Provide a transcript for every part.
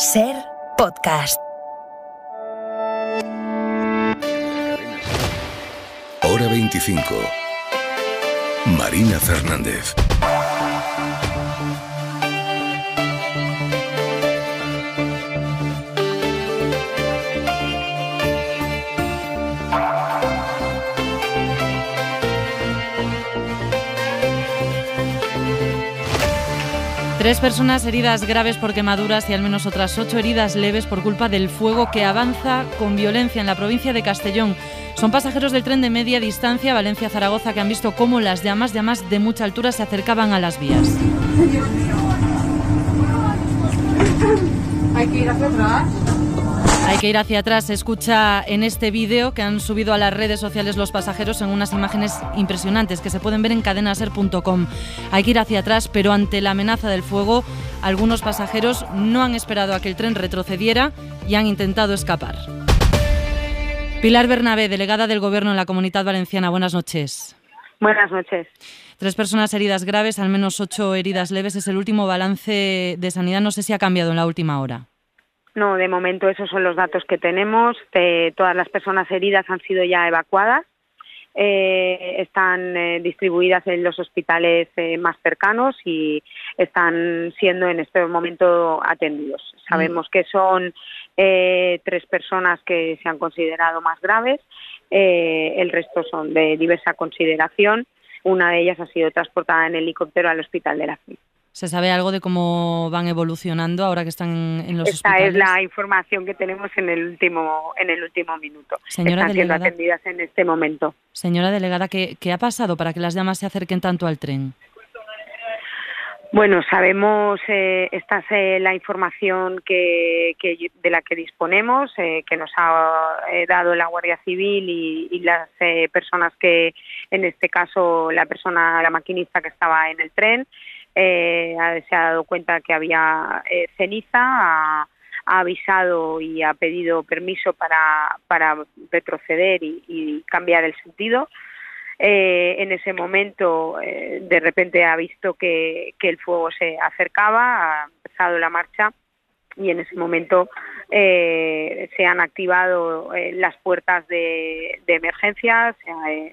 Ser podcast. Hora 25. Marina Fernández. Tres personas heridas graves por quemaduras y al menos otras ocho heridas leves por culpa del fuego que avanza con violencia en la provincia de Castellón. Son pasajeros del tren de media distancia Valencia-Zaragoza que han visto cómo las llamas llamas de mucha altura se acercaban a las vías. Hay que ir hacia atrás. Hay que ir hacia atrás. Se escucha en este vídeo que han subido a las redes sociales los pasajeros en unas imágenes impresionantes que se pueden ver en cadenaser.com. Hay que ir hacia atrás, pero ante la amenaza del fuego, algunos pasajeros no han esperado a que el tren retrocediera y han intentado escapar. Pilar Bernabé, delegada del Gobierno en la Comunidad Valenciana. Buenas noches. Buenas noches. Tres personas heridas graves, al menos ocho heridas leves. Es el último balance de sanidad. No sé si ha cambiado en la última hora. No, de momento esos son los datos que tenemos. Eh, todas las personas heridas han sido ya evacuadas. Eh, están eh, distribuidas en los hospitales más cercanos y están siendo en este momento atendidos. Mm. Sabemos que son tres personas que se han considerado más graves, el resto son de diversa consideración. Una de ellas ha sido transportada en helicóptero al hospital de la FI. ¿Se sabe algo de cómo van evolucionando ahora que están en los Esta es la información que tenemos en el último, en el último minuto. Señora están delegada, siendo atendidas en este momento. Señora delegada, ¿qué, ha pasado para que las llamas se acerquen tanto al tren? Bueno, sabemos, eh, esta es eh, la información que, de la que disponemos, eh, que nos ha dado la Guardia Civil y, y las personas que, en este caso, la persona, la maquinista que estaba en el tren. Eh, se ha dado cuenta que había eh, ceniza, ha, avisado y ha pedido permiso para, para retroceder y, cambiar el sentido. Eh, en ese momento, de repente ha visto que, el fuego se acercaba, ha empezado la marcha y en ese momento se han activado las puertas de, de emergencias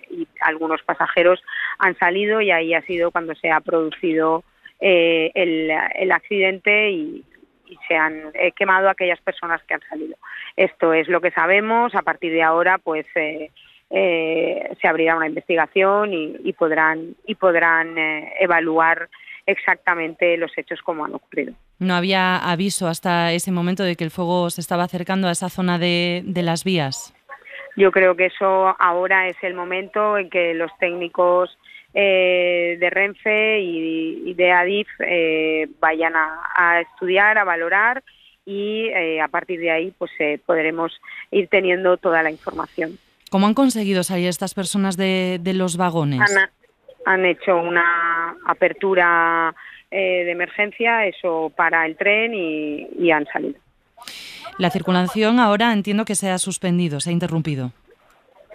y algunos pasajeros han salido y ahí ha sido cuando se ha producido eh, el, accidente y, se han quemado aquellas personas que han salido. Esto es lo que sabemos. A partir de ahora, pues eh, eh, se abrirá una investigación y, podrán y podrán evaluar exactamente los hechos como han ocurrido. No había aviso hasta ese momento de que el fuego se estaba acercando a esa zona de las vías. Yo creo que eso ahora es el momento en que los técnicos eh, de Renfe y, de Adif eh, vayan a, estudiar, a valorar y eh, a partir de ahí pues eh, podremos ir teniendo toda la información. ¿Cómo han conseguido salir estas personas de, los vagones? Han, hecho una apertura de emergencia, eso para el tren y, y han salido. La circulación ahora entiendo que se ha suspendido, se ha interrumpido.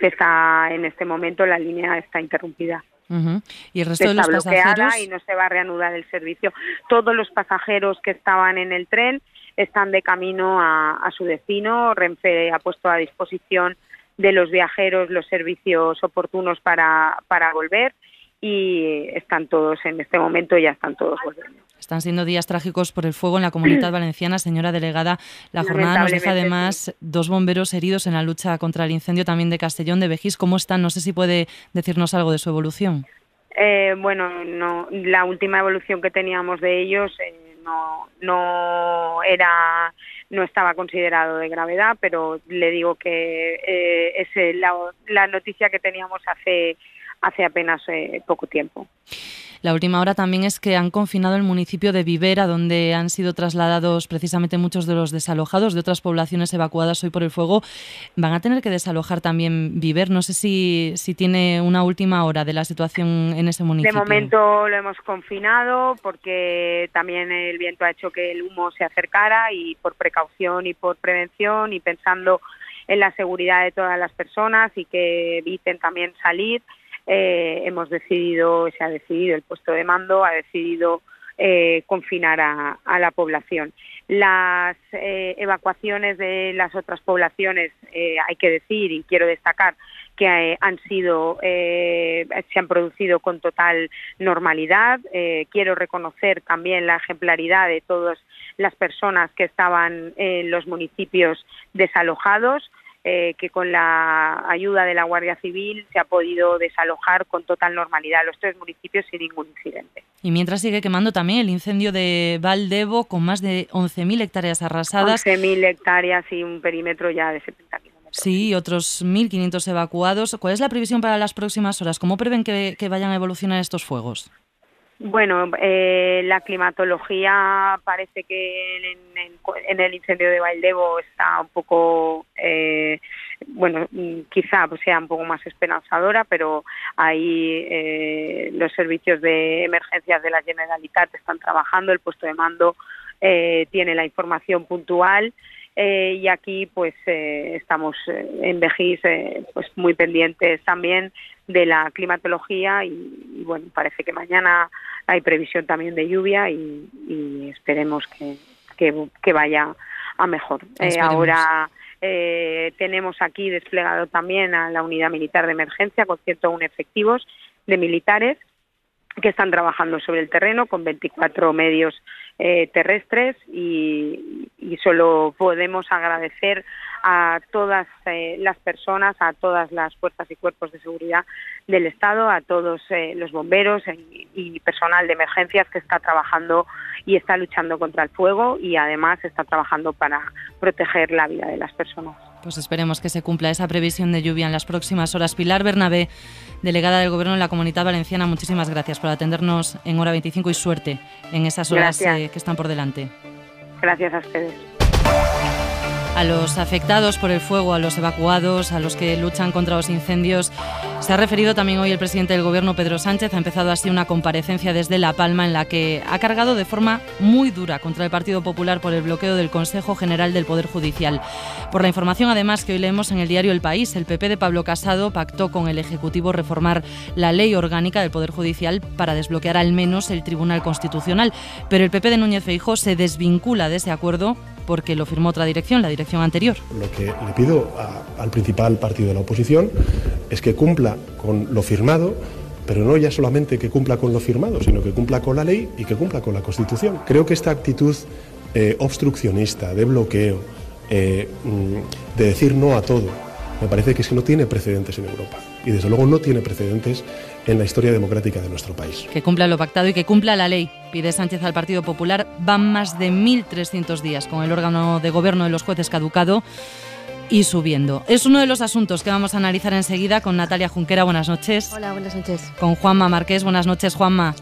Está en este momento la línea está interrumpida. ¿Y el resto de los pasajeros? y no se va a reanudar el servicio. Todos los pasajeros que estaban en el tren están de camino a, su destino. Renfe ha puesto a disposición de los viajeros los servicios oportunos para volver y están todos en este momento ya están todos volviendo. Están siendo días trágicos por el fuego en la comunidad valenciana, señora delegada. La jornada nos deja además dos bomberos heridos en la lucha contra el incendio también de Castellón de Vejís. ¿Cómo están? No sé si puede decirnos algo de su evolución. Eh, bueno, no, la última evolución que teníamos de ellos eh, no, no era no estaba considerado de gravedad, pero le digo que eh, es la noticia que teníamos hace hace apenas eh, poco tiempo. La última hora también es que han confinado el municipio de Vivera, donde han sido trasladados precisamente muchos de los desalojados de otras poblaciones evacuadas hoy por el fuego. Van a tener que desalojar también Viver. No sé si, si tiene una última hora de la situación en ese municipio. De momento lo hemos confinado porque también el viento ha hecho que el humo se acercara y por precaución y por prevención y pensando en la seguridad de todas las personas y que eviten también salir. Eh, hemos decidido, se ha decidido, el puesto de mando ha decidido eh, confinar a, la población. Las eh, evacuaciones de las otras poblaciones, hay que decir y quiero destacar que han sido, se han producido con total normalidad. quiero reconocer también la ejemplaridad de todas las personas que estaban en los municipios desalojados. Eh, que con la ayuda de la Guardia Civil se ha podido desalojar con total normalidad los tres municipios sin ningún incidente. Y mientras sigue quemando también el incendio de Valdebo con más de 11.000 hectáreas arrasadas. 11.000 hectáreas y un perímetro ya de 70 kilómetros. Sí, otros 1.500 evacuados. ¿Cuál es la previsión para las próximas horas? ¿Cómo prevén que vayan a evolucionar estos fuegos? Bueno, eh, la climatología parece que en, en, el incendio de Valdevo está un poco, eh, bueno, mm, quizá sea un poco más esperanzadora, pero ahí eh, los servicios de emergencias de la Generalitat están trabajando, el puesto de mando eh, tiene la información puntual eh, y aquí pues eh, estamos eh, en Vejís pues muy pendientes también de la climatología y, bueno parece que mañana hay previsión también de lluvia y, esperemos que, vaya a mejor ahora tenemos aquí desplegado también a la unidad militar de emergencia con cierto, un efectivos de militares que están trabajando sobre el terreno con 24 medios eh, terrestres y, solo podemos agradecer a todas eh, las personas, a todas las fuerzas y cuerpos de seguridad del Estado, a todos eh, los bomberos y personal de emergencias que está trabajando y está luchando contra el fuego y además está trabajando para proteger la vida de las personas. Pues esperemos que se cumpla esa previsión de lluvia en las próximas horas. Pilar Bernabé, delegada del Gobierno en la Comunidad Valenciana, muchísimas gracias por atendernos en hora 25 y suerte en esas horas eh, que están por delante. Gracias a ustedes a los afectados por el fuego, a los evacuados, a los que luchan contra los incendios. Se ha referido también hoy el presidente del Gobierno, Pedro Sánchez. Ha empezado así una comparecencia desde La Palma en la que ha cargado de forma muy dura contra el Partido Popular por el bloqueo del Consejo General del Poder Judicial. Por la información, además, que hoy leemos en el diario El País, el PP de Pablo Casado pactó con el Ejecutivo reformar la ley orgánica del Poder Judicial para desbloquear al menos el Tribunal Constitucional. Pero el PP de Núñez Feijóo se desvincula de ese acuerdo porque lo firmó otra dirección, la dirección anterior. Lo que le pido al principal partido de la oposición es que cumpla con lo firmado pero no ya solamente que cumpla con lo firmado, sino que cumpla con la ley y que cumpla con la Constitución. Creo que esta actitud eh, obstruccionista, de bloqueo, eh, mm, de decir no a todo, me parece que es que no tiene precedentes en Europa. Y desde luego no tiene precedentes en la historia democrática de nuestro país. Que cumpla lo pactado y que cumpla la ley. Pide Sánchez al Partido Popular. Van más de 1.300 días con el órgano de gobierno de los jueces caducado y subiendo. Es uno de los asuntos que vamos a analizar enseguida con Natalia Junquera. Buenas noches. Hola, buenas noches. Con Juanma Marqués. Buenas noches, Juanma.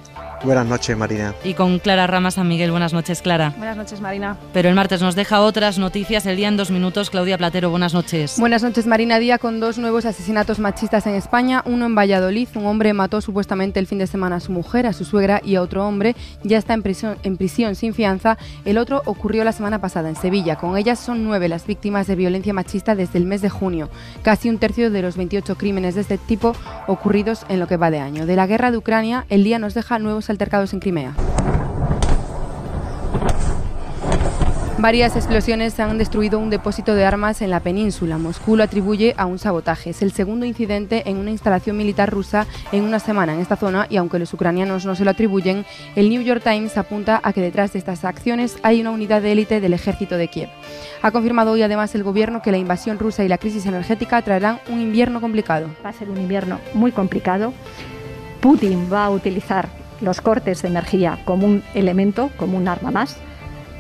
Buenas noches, Marina. Y con Clara Ramas San Miguel. Buenas noches, Clara. Buenas noches, Marina. Pero el martes nos deja otras noticias. El día en dos minutos. Claudia Platero, buenas noches. Buenas noches, Marina. Día con dos nuevos asesinatos machistas en España. Uno en Valladolid. Un hombre mató supuestamente el fin de semana a su mujer, a su suegra y a otro hombre. Ya está en prisión, en prisión sin fianza. El otro ocurrió la semana pasada en Sevilla. Con ellas son nueve las víctimas de violencia machista desde el mes de junio, casi un tercio de los 28 crímenes de este tipo ocurridos en lo que va de año. De la guerra de Ucrania, el día nos deja nuevos altercados en Crimea. Varias explosiones han destruido un depósito de armas en la península. Moscú lo atribuye a un sabotaje. Es el segundo incidente en una instalación militar rusa en una semana en esta zona y aunque los ucranianos no se lo atribuyen, el New York Times apunta a que detrás de estas acciones hay una unidad de élite del ejército de Kiev. Ha confirmado hoy además el gobierno que la invasión rusa y la crisis energética traerán un invierno complicado. Va a ser un invierno muy complicado. Putin va a utilizar los cortes de energía como un elemento, como un arma más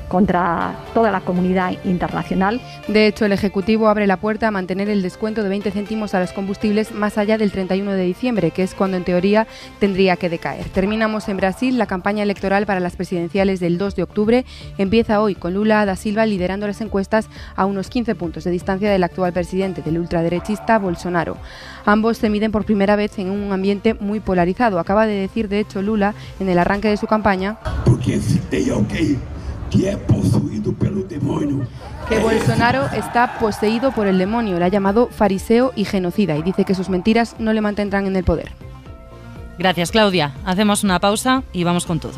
contra toda la comunidad internacional. De hecho, el Ejecutivo abre la puerta a mantener el descuento de 20 céntimos a los combustibles más allá del 31 de diciembre, que es cuando en teoría tendría que decaer. Terminamos en Brasil. La campaña electoral para las presidenciales del 2 de octubre empieza hoy con Lula da Silva liderando las encuestas a unos 15 puntos de distancia del actual presidente del ultraderechista Bolsonaro. Ambos se miden por primera vez en un ambiente muy polarizado. Acaba de decir, de hecho, Lula en el arranque de su campaña. Porque que Bolsonaro está poseído por el demonio, La ha llamado fariseo y genocida y dice que sus mentiras no le mantendrán en el poder. Gracias, Claudia. Hacemos una pausa y vamos con todo.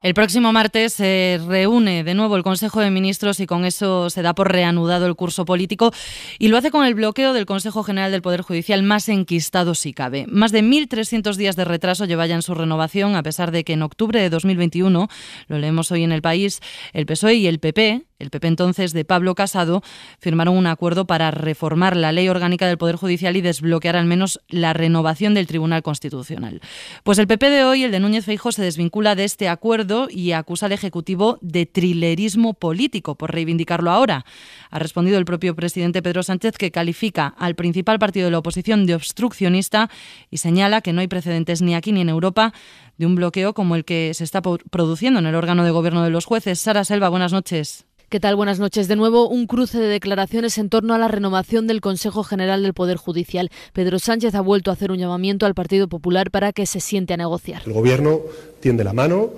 El próximo martes se reúne de nuevo el Consejo de Ministros y con eso se da por reanudado el curso político y lo hace con el bloqueo del Consejo General del Poder Judicial más enquistado si cabe. Más de 1.300 días de retraso lleva ya en su renovación a pesar de que en octubre de 2021, lo leemos hoy en el país, el PSOE y el PP el PP entonces de Pablo Casado firmaron un acuerdo para reformar la ley orgánica del Poder Judicial y desbloquear al menos la renovación del Tribunal Constitucional. Pues el PP de hoy, el de Núñez Feijo, se desvincula de este acuerdo y acusa al Ejecutivo de trilerismo político por reivindicarlo ahora. Ha respondido el propio presidente Pedro Sánchez que califica al principal partido de la oposición de obstruccionista y señala que no hay precedentes ni aquí ni en Europa de un bloqueo como el que se está produciendo en el órgano de gobierno de los jueces. Sara Selva, buenas noches. ¿Qué tal? Buenas noches. De nuevo, un cruce de declaraciones en torno a la renovación del Consejo General del Poder Judicial. Pedro Sánchez ha vuelto a hacer un llamamiento al Partido Popular para que se siente a negociar. El Gobierno tiende la mano.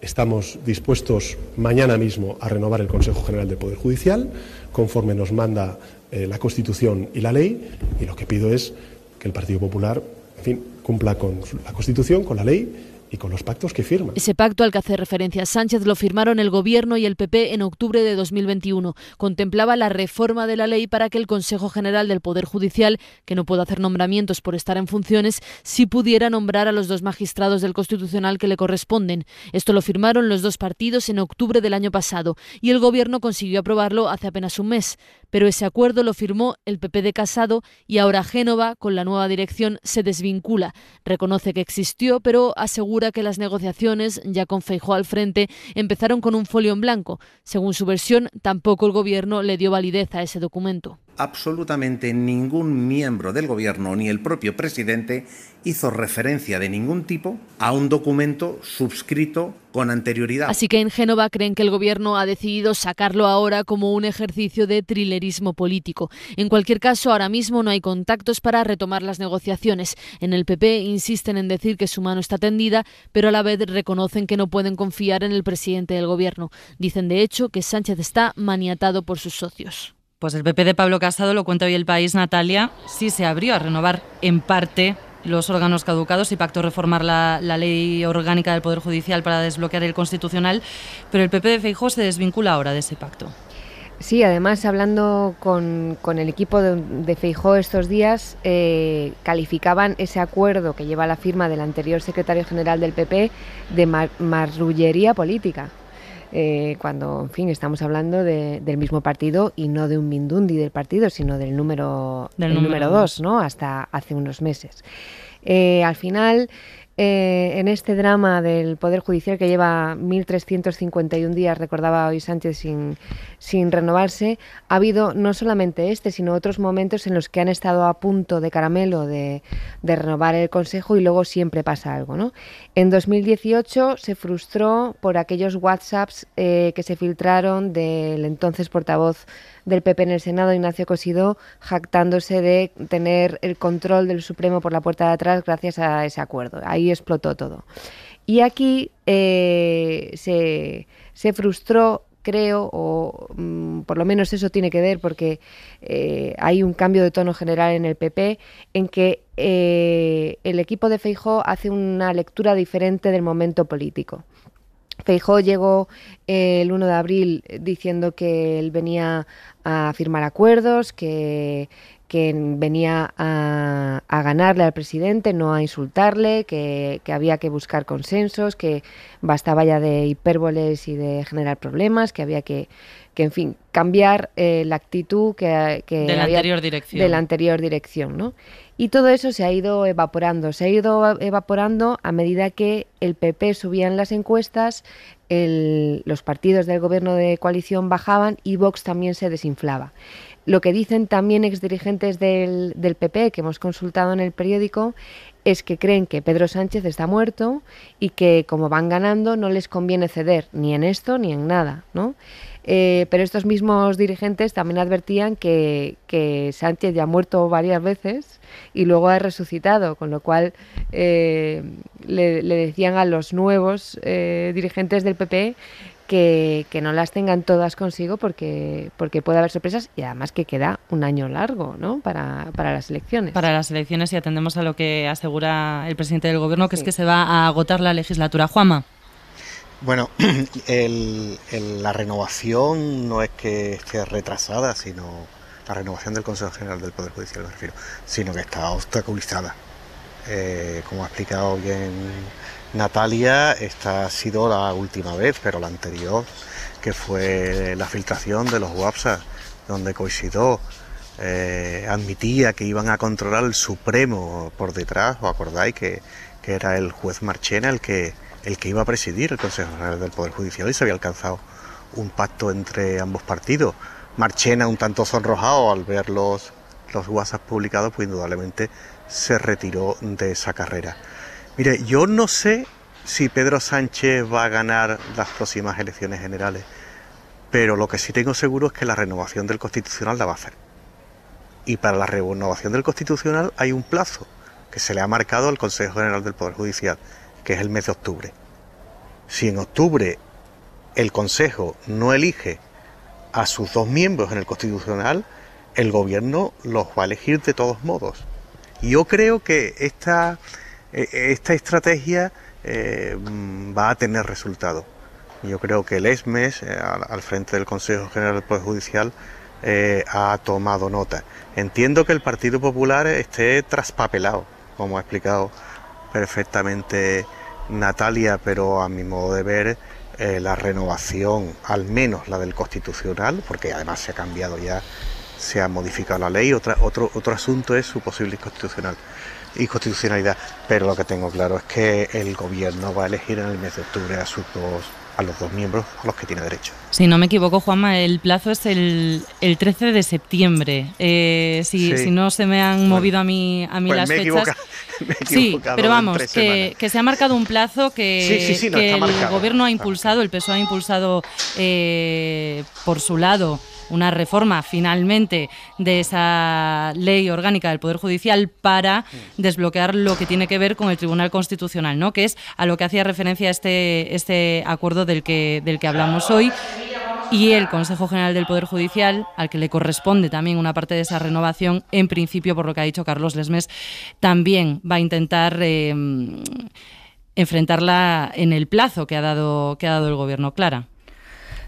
Estamos dispuestos mañana mismo a renovar el Consejo General del Poder Judicial, conforme nos manda eh, la Constitución y la ley. Y lo que pido es que el Partido Popular, en fin, cumpla con la Constitución, con la ley y con los pactos que firman. Ese pacto al que hace referencia Sánchez lo firmaron el Gobierno y el PP en octubre de 2021. Contemplaba la reforma de la ley para que el Consejo General del Poder Judicial, que no puede hacer nombramientos por estar en funciones, sí pudiera nombrar a los dos magistrados del Constitucional que le corresponden. Esto lo firmaron los dos partidos en octubre del año pasado y el Gobierno consiguió aprobarlo hace apenas un mes pero ese acuerdo lo firmó el PP de Casado y ahora Génova, con la nueva dirección, se desvincula. Reconoce que existió, pero asegura que las negociaciones, ya con Feijó al frente, empezaron con un folio en blanco. Según su versión, tampoco el gobierno le dio validez a ese documento absolutamente ningún miembro del gobierno ni el propio presidente hizo referencia de ningún tipo a un documento suscrito con anterioridad. Así que en Génova creen que el gobierno ha decidido sacarlo ahora como un ejercicio de trillerismo político. En cualquier caso, ahora mismo no hay contactos para retomar las negociaciones. En el PP insisten en decir que su mano está tendida, pero a la vez reconocen que no pueden confiar en el presidente del gobierno. Dicen de hecho que Sánchez está maniatado por sus socios. Pues el PP de Pablo Casado, lo cuenta hoy el país, Natalia, sí se abrió a renovar en parte los órganos caducados y pactó reformar la, ley orgánica del Poder Judicial para desbloquear el constitucional, pero el PP de Feijóo se desvincula ahora de ese pacto. Sí, además hablando con, el equipo de, Feijó estos días, eh, calificaban ese acuerdo que lleva la firma del anterior secretario general del PP de marrullería política. Eh, cuando, en fin, estamos hablando del mismo partido y no de un Mindundi del partido, sino del número, del número, dos, ¿no? Hasta hace unos meses. Eh, al final, eh, en este drama del Poder Judicial que lleva 1.351 días, recordaba hoy Sánchez, sin, renovarse, ha habido no solamente este, sino otros momentos en los que han estado a punto de caramelo de, de renovar el Consejo y luego siempre pasa algo. ¿no? En 2018 se frustró por aquellos WhatsApps eh, que se filtraron del entonces portavoz del PP en el Senado, Ignacio Cosido, jactándose de tener el control del Supremo por la puerta de atrás gracias a ese acuerdo. Ahí explotó todo. Y aquí eh, se, frustró creo, o mm, por lo menos eso tiene que ver porque eh, hay un cambio de tono general en el PP, en que eh, el equipo de Feijó hace una lectura diferente del momento político. Feijó llegó eh, el 1 de abril diciendo que él venía a firmar acuerdos, que, que venía a, ganarle al presidente, no a insultarle, que, había que buscar consensos, que bastaba ya de hipérboles y de generar problemas, que había que, que en fin, cambiar eh, la actitud que, de la anterior dirección. De la anterior dirección, ¿no? Y todo eso se ha ido evaporando, se ha ido evaporando a medida que el PP subía en las encuestas, los partidos del gobierno de coalición bajaban y Vox también se desinflaba. Lo que dicen también exdirigentes del, del PP que hemos consultado en el periódico es que creen que Pedro Sánchez está muerto y que como van ganando no les conviene ceder ni en esto ni en nada, ¿no? Eh, pero estos mismos dirigentes también advertían que, Sánchez ya ha muerto varias veces y luego ha resucitado, con lo cual eh, le, decían a los nuevos eh, dirigentes del PP e que, no las tengan todas consigo porque, puede haber sorpresas y además que queda un año largo para, las elecciones. Para las elecciones y atendemos a lo que asegura el presidente del Gobierno, que es que se va a agotar la legislatura. Juama. Bueno, la renovación no es que esté retrasada, sino la renovación del Consejo General del Poder Judicial, me refiero, sino que está obstaculizada. Eh, como ha explicado bien Natalia, esta ha sido la última vez, pero la anterior, que fue la filtración de los WhatsApp, donde coincidó, eh, admitía que iban a controlar el Supremo por detrás, o acordáis? Que, que era el juez Marchena el que el que iba a presidir el Consejo General del Poder Judicial y se había alcanzado un pacto entre ambos partidos. Marchena, un tanto sonrojado al ver los, los WhatsApp publicados, pues indudablemente se retiró de esa carrera. Mire, yo no sé si Pedro Sánchez va a ganar las próximas elecciones generales, pero lo que sí tengo seguro es que la renovación del Constitucional la va a hacer. Y para la renovación del Constitucional hay un plazo que se le ha marcado al Consejo General del Poder Judicial que es el mes de octubre. Si en octubre el Consejo no elige a sus dos miembros en el Constitucional, el gobierno los va a elegir de todos modos. Y yo creo que esta, e, esta estrategia eh, va a tener resultado. Yo creo que el ESMES, eh, al, frente del Consejo General del Poder Judicial, eh, ha tomado nota. Entiendo que el Partido Popular esté traspapelado, como ha explicado perfectamente Natalia, pero a mi modo de ver, eh, la renovación, al menos la del constitucional, porque además se ha cambiado ya, se ha modificado la ley, otro, otro asunto es su posible inconstitucionalidad, pero lo que tengo claro es que el gobierno va a elegir en el mes de octubre a sus dos a los dos miembros a los que tiene derecho. Si no me equivoco, Juanma, el plazo es el, el 13 de septiembre. Eh, si, no se me han movido a mí, a mí pues las fechas. sí, pero vamos, que, se ha marcado un plazo que, el gobierno ha impulsado, el PSOE ha impulsado eh, por su lado una reforma finalmente de esa ley orgánica del Poder Judicial para desbloquear lo que tiene que ver con el Tribunal Constitucional, ¿no? que es a lo que hacía referencia este, este acuerdo del que, del que hablamos hoy. Y el Consejo General del Poder Judicial, al que le corresponde también una parte de esa renovación, en principio, por lo que ha dicho Carlos Lesmes, también va a intentar eh, enfrentarla en el plazo que ha dado, que ha dado el Gobierno. Clara.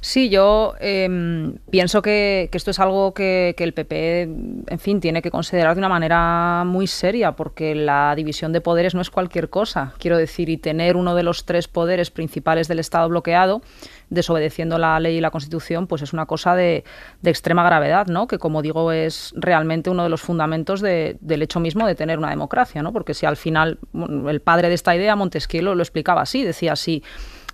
Sí, yo em, pienso que, esto es algo que, el PP, en fin, tiene que considerar de una manera muy seria, porque la división de poderes no es cualquier cosa. Quiero decir, y tener uno de los tres poderes principales del Estado bloqueado, desobedeciendo la ley y la Constitución, pues es una cosa de, extrema gravedad, ¿no? Que, como digo, es realmente uno de los fundamentos del hecho mismo de tener una democracia, ¿no? Porque si al final, el padre de esta idea, Montesquieu, lo, explicaba así, decía así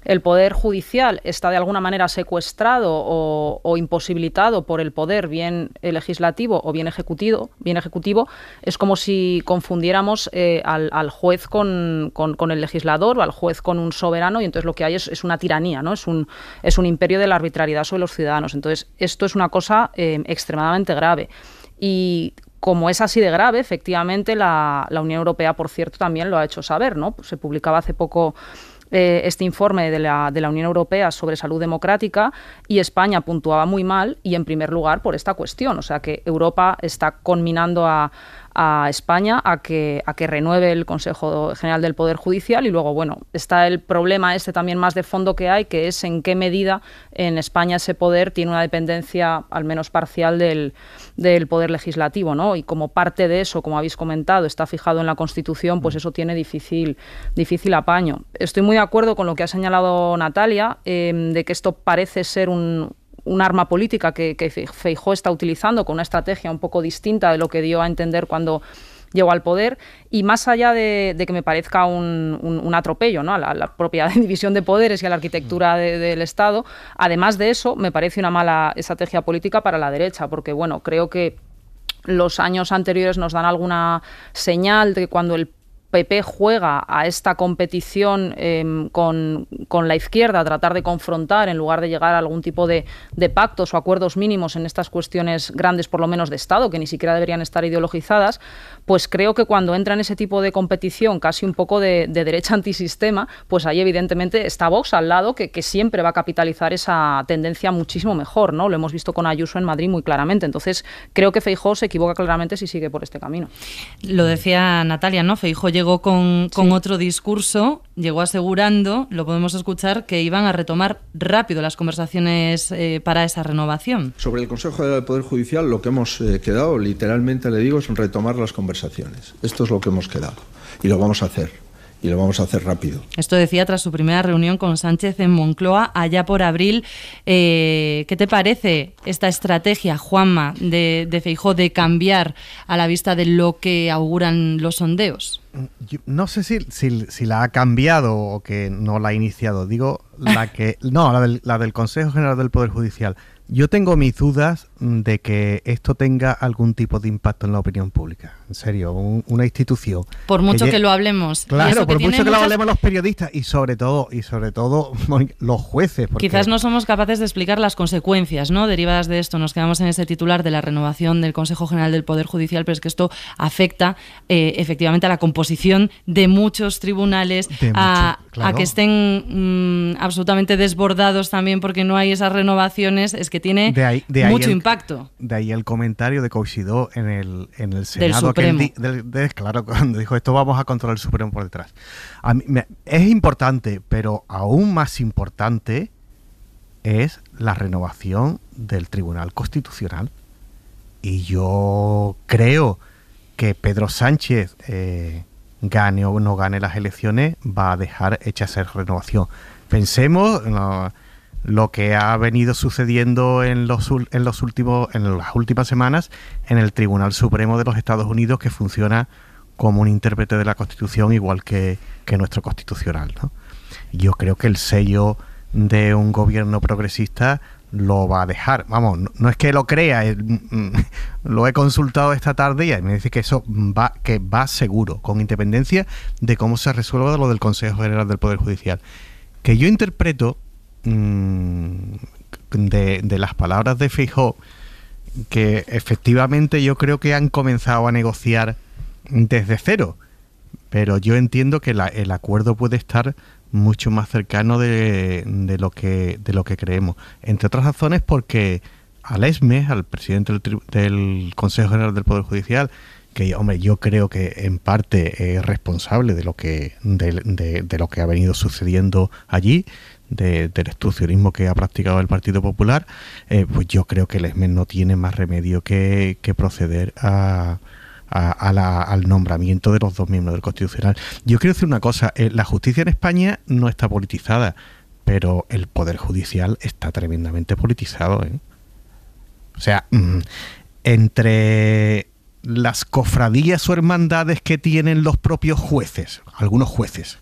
el poder judicial está de alguna manera secuestrado o, imposibilitado por el poder bien legislativo o bien ejecutivo, bien ejecutivo es como si confundiéramos eh, al, juez con, el legislador o al juez con un soberano y entonces lo que hay es, una tiranía, ¿no? es, un, imperio de la arbitrariedad sobre los ciudadanos. Entonces esto es una cosa eh, extremadamente grave. Y como es así de grave, efectivamente, la, la, Unión Europea, por cierto, también lo ha hecho saber, ¿no? Se publicaba hace poco eh, este informe de la, de la Unión Europea sobre salud democrática y España puntuaba muy mal y en primer lugar por esta cuestión. O sea que Europa está conminando a a España a que, a que renueve el Consejo General del Poder Judicial y luego, bueno, está el problema este también más de fondo que hay, que es en qué medida en España ese poder tiene una dependencia al menos parcial del, Poder Legislativo, ¿no? Y como parte de eso, como habéis comentado, está fijado en la Constitución, pues mm. eso tiene difícil, difícil apaño. Estoy muy de acuerdo con lo que ha señalado Natalia, em, de que esto parece ser un, un arma política que, Feijó está utilizando con una estrategia un poco distinta de lo que dio a entender cuando llegó al poder y más allá de, que me parezca un, atropello ¿no? a la, propia división de poderes y a la arquitectura del Estado, además de eso me parece una mala estrategia política para la derecha, porque bueno, creo que los años anteriores nos dan alguna señal de que cuando el PP juega a esta competición em, con, la izquierda, a tratar de confrontar en lugar de llegar a algún tipo de, pactos o acuerdos mínimos en estas cuestiones grandes, por lo menos de Estado, que ni siquiera deberían estar ideologizadas, pues creo que cuando entra en ese tipo de competición, casi un poco de, derecha antisistema, pues ahí evidentemente está Vox al lado, que, siempre va a capitalizar esa tendencia muchísimo mejor, ¿no? Lo hemos visto con Ayuso en Madrid muy claramente. Entonces, creo que Feijóo se equivoca claramente si sigue por este camino. Lo decía Natalia, ¿no? Feijóo llegó con, otro discurso, llegó asegurando, lo podemos escuchar, que iban a retomar rápido las conversaciones eh, para esa renovación. Sobre el Consejo del Poder Judicial lo que hemos eh, quedado, literalmente le digo, es retomar las conversaciones. Esto es lo que hemos quedado y lo vamos a hacer y lo vamos a hacer rápido. Esto decía tras su primera reunión con Sánchez en Moncloa allá por abril. Eh, ¿Qué te parece esta estrategia, Juanma, de, de Feijó de cambiar a la vista de lo que auguran los sondeos? no sé si, la ha cambiado o que no la ha iniciado. Digo, la que. No, la del Consejo General del Poder Judicial. Yo tengo mis dudas de que esto tenga algún tipo de impacto en la opinión pública. En serio, una institución. Por mucho que, lo hablemos. Claro, por mucho que lo hablemos los periodistas y sobre todo, y sobre todo los jueces. Quizás no somos capaces de explicar las consecuencias ¿no? derivadas de esto. Nos quedamos en ese titular de la renovación del Consejo General del Poder Judicial, pero es que esto afecta eh, efectivamente a la composición de muchos tribunales, a, que estén mm, absolutamente desbordados también porque no hay esas renovaciones. Es que tiene mucho impacto. De ahí el comentario de Coxidó en el, en el Senado. claro, cuando dijo esto vamos a controlar el Supremo por detrás. es importante, pero aún más importante es la renovación del Tribunal Constitucional. Y yo creo que Pedro Sánchez, eh, gane o no gane las elecciones, va a dejar hecha esa renovación. Pensemos lo que ha venido sucediendo en los, en los últimos en las últimas semanas en el Tribunal Supremo de los Estados Unidos que funciona como un intérprete de la Constitución igual que, que nuestro constitucional. Yo creo que el sello de un gobierno progresista lo va a dejar. Vamos, no, es que lo crea, eh, mm, mm, lo he consultado esta tarde y me dice que eso va, que va seguro, con independencia de cómo se resuelva lo del Consejo General del Poder Judicial. Que yo interpreto Mm, de, de las palabras de Fijo que efectivamente yo creo que han comenzado a negociar desde cero, pero yo entiendo que el acuerdo puede estar mucho más cercano de, lo que, de lo que creemos. Entre otras razones porque al ESME, al presidente del, Consejo General del Poder Judicial, que hombre, yo creo que en parte es responsable de lo que, de lo que ha venido sucediendo allí, del estructurismo que ha practicado el Partido Popular, eh, pues yo creo que el ESME no tiene más remedio que, proceder al nombramiento de los dos miembros del Constitucional. Yo quiero decir una cosa, eh, la justicia en España no está politizada, pero el Poder Judicial está tremendamente politizado. ¿eh? O sea, mm, entre las cofradías o hermandades que tienen los propios jueces, algunos jueces,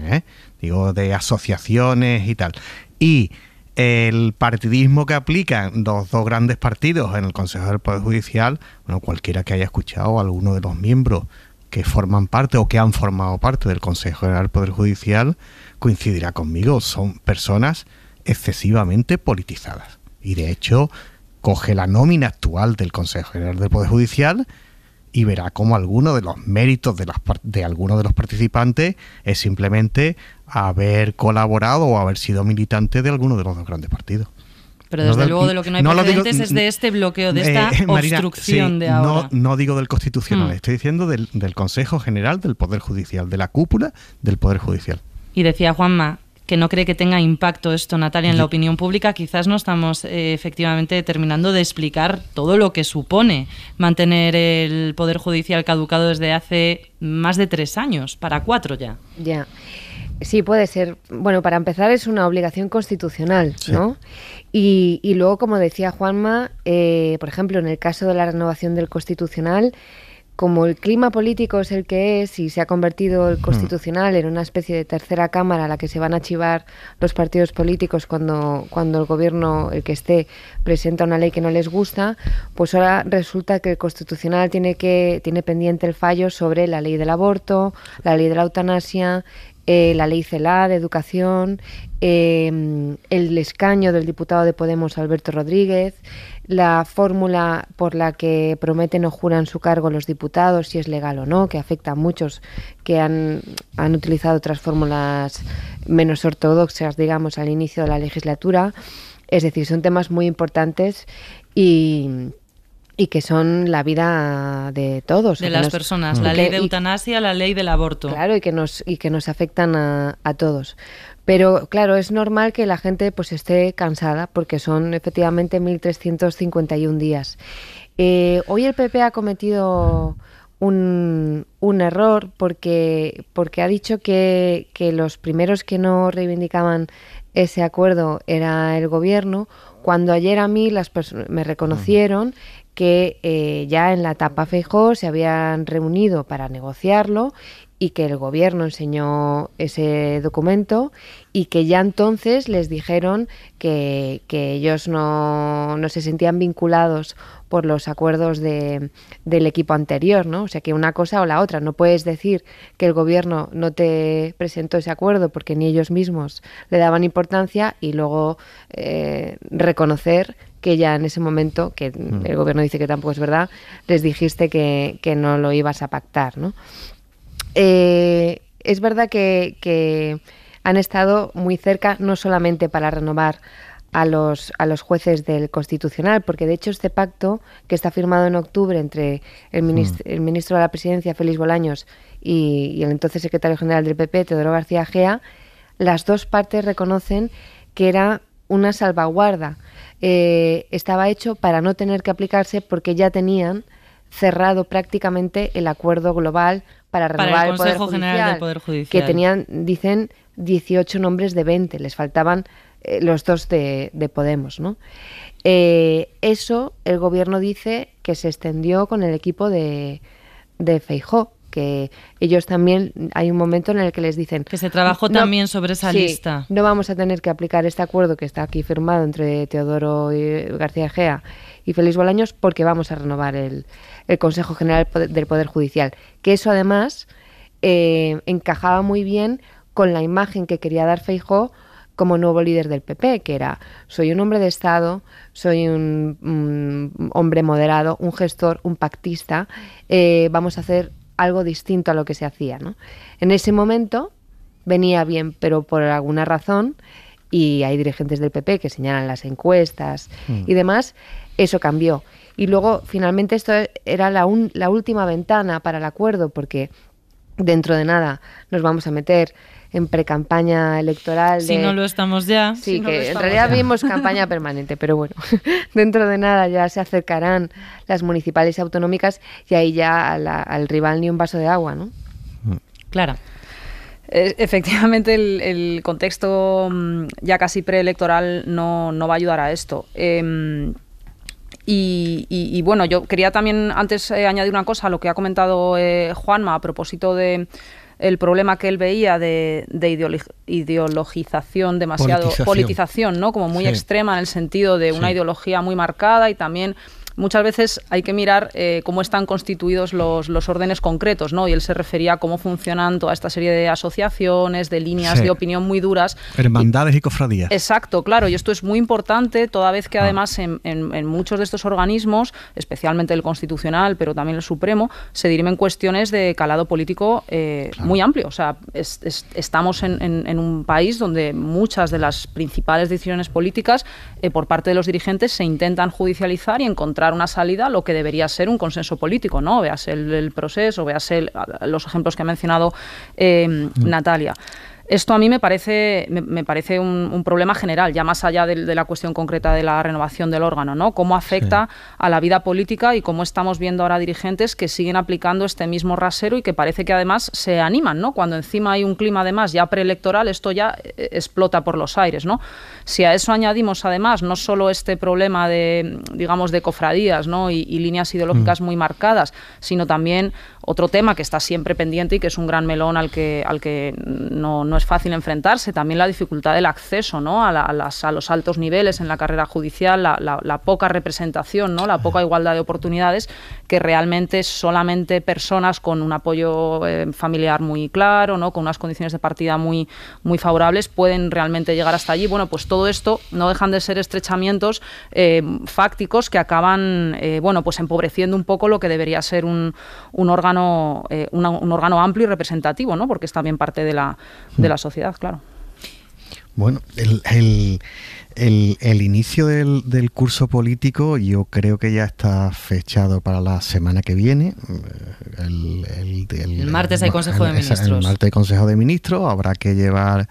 ¿eh? digo de asociaciones y tal. Y el partidismo que aplican los dos grandes partidos en el Consejo del Poder Judicial, cualquiera que haya escuchado a alguno de los miembros que forman parte o que han formado parte del Consejo General del Poder Judicial coincidirá conmigo, son personas excesivamente politizadas. Y de hecho, coge la nómina actual del Consejo General del Poder Judicial y verá cómo alguno de los méritos de, las, de algunos de los participantes es simplemente haber colaborado o haber sido militante de alguno de los dos grandes partidos. Pero desde luego de lo que no hay no es de este bloqueo, de eh, esta eh, obstrucción de ahora. No, digo del Constitucional, mm. estoy diciendo del, del Consejo General, del Poder Judicial, de la cúpula del Poder Judicial. Y decía Juanma, que no cree que tenga impacto esto, Natalia, en la opinión pública, quizás no estamos eh, efectivamente terminando de explicar todo lo que supone mantener el Poder Judicial caducado desde hace más de tres años, para cuatro ya. Ya. Sí, puede ser. Bueno, para empezar es una obligación constitucional, ¿no? Y, luego, como decía Juanma, eh, por ejemplo, en el caso de la renovación del constitucional, como el clima político es el que es y se ha convertido el hmm. constitucional en una especie de tercera cámara a la que se van a chivar los partidos políticos cuando, cuando el gobierno, el que esté, presenta una ley que no les gusta, pues ahora resulta que el constitucional tiene, que, tiene pendiente el fallo sobre la ley del aborto, la ley de la eutanasia, eh, la ley CELA de educación, eh, el escaño del diputado de Podemos Alberto Rodríguez la fórmula por la que prometen o juran su cargo los diputados, si es legal o no, que afecta a muchos que han, han utilizado otras fórmulas menos ortodoxas, digamos, al inicio de la legislatura. Es decir, son temas muy importantes y y que son la vida de todos. De las personas, la ley de eutanasia, la ley del aborto. Claro, y que nos, y que nos afectan a, a todos. Pero claro, es normal que la gente pues esté cansada porque son efectivamente 1.351 días. Eh, hoy el PP ha cometido un, un error porque, porque ha dicho que, que los primeros que no reivindicaban ese acuerdo era el gobierno, cuando ayer a mí las me reconocieron que eh, ya en la etapa Feijóo se habían reunido para negociarlo y que el gobierno enseñó ese documento y que ya entonces les dijeron que, ellos no, se sentían vinculados por los acuerdos de, del equipo anterior, ¿no? O sea, que una cosa o la otra. No puedes decir que el gobierno no te presentó ese acuerdo porque ni ellos mismos le daban importancia y luego eh, reconocer que ya en ese momento, que mm. el gobierno dice que tampoco es verdad, les dijiste que, que no lo ibas a pactar, ¿no? Eh, es verdad que, han estado muy cerca no solamente para renovar a los, a los jueces del Constitucional, porque de hecho este pacto que está firmado en octubre entre el, mm. ministro, de la Presidencia, Félix Bolaños, y, el entonces secretario general del PP, Teodoro García Gea, las dos partes reconocen que era una salvaguarda. Eh, estaba hecho para no tener que aplicarse porque ya tenían cerrado prácticamente el acuerdo global para renovar el, Consejo General del Poder Judicial. Que tenían, dicen, 18 nombres de 20, les faltaban eh, los dos de, Podemos, ¿no? Eh, eso el gobierno dice que se extendió con el equipo de, de Feijó, que ellos también hay un momento en el que les dicen que se trabajó también sobre esa lista. No vamos a tener que aplicar este acuerdo que está aquí firmado entre Teodoro y García Gea y Félix Bolaños porque vamos a renovar el, el Consejo General del Poder Judicial. Que eso además eh, encajaba muy bien con la imagen que quería dar Feijó como nuevo líder del PP, que era soy un hombre de Estado, soy un, hombre moderado, un gestor, un pactista, eh, vamos a hacer algo distinto a lo que se hacía. ¿no? En ese momento venía bien, pero por alguna razón, y hay dirigentes del PP que señalan las encuestas mm. y demás, eso cambió. Y luego, finalmente, esto era la, última ventana para el acuerdo, porque dentro de nada nos vamos a meter en precampaña electoral. si no lo estamos ya. Sí, que en realidad vimos campaña permanente, pero bueno, dentro de nada ya se acercarán las municipales autonómicas y ahí ya al rival ni un vaso de agua, ¿no? Clara. E, efectivamente, el, contexto mm, ya casi preelectoral no, va a ayudar a esto. Em, y, bueno, yo quería también antes eh, añadir una cosa a lo que ha comentado eh, Juanma a propósito de el problema que él veía de, de ideologización demasiado, politización. ¿no? Como muy extrema en el sentido de una ideología muy marcada y también muchas veces hay que mirar eh, cómo están constituidos los, órdenes concretos, ¿no? Y él se refería a cómo funcionan toda esta serie de asociaciones, de líneas de opinión muy duras. Hermandades y, cofradías. Exacto, claro, y esto es muy importante, toda vez que ah. además en, muchos de estos organismos, especialmente el Constitucional, pero también el Supremo, se dirimen cuestiones de calado político eh, muy amplio. O sea, estamos en, un país donde muchas de las principales decisiones políticas eh, por parte de los dirigentes se intentan judicializar y encontrar una salida lo que debería ser un consenso político, ¿no? Veas el, proceso, veas los ejemplos que ha mencionado eh, mm. Natalia. Esto a mí me parece, me, parece un, problema general, ya más allá de, la cuestión concreta de la renovación del órgano, ¿no? Cómo afecta a la vida política y cómo estamos viendo ahora dirigentes que siguen aplicando este mismo rasero y que parece que además se animan, ¿no? Cuando encima hay un clima además ya preelectoral, esto ya eh, explota por los aires, ¿no? Si a eso añadimos además no solo este problema de, digamos, de cofradías, Y, líneas ideológicas mm. muy marcadas, sino también otro tema que está siempre pendiente y que es un gran melón al que, al que no, no fácil enfrentarse, también la dificultad del acceso a, los altos niveles en la carrera judicial, la, poca representación, ¿no? la poca igualdad de oportunidades, que realmente solamente personas con un apoyo eh, familiar muy claro, ¿no? con unas condiciones de partida muy, muy favorables, pueden realmente llegar hasta allí. Bueno, pues todo esto no dejan de ser estrechamientos eh, fácticos que acaban eh, bueno, pues empobreciendo un poco lo que debería ser un, órgano, un órgano amplio y representativo, ¿no? porque es también parte de la de la hmm. sociedad, claro. Bueno, el, el, el, inicio del, del, curso político yo creo que ya está fechado para la semana que viene. Eh, el, martes hay Consejo de Ministros. El martes hay Consejo de Ministros. Habrá que llevar,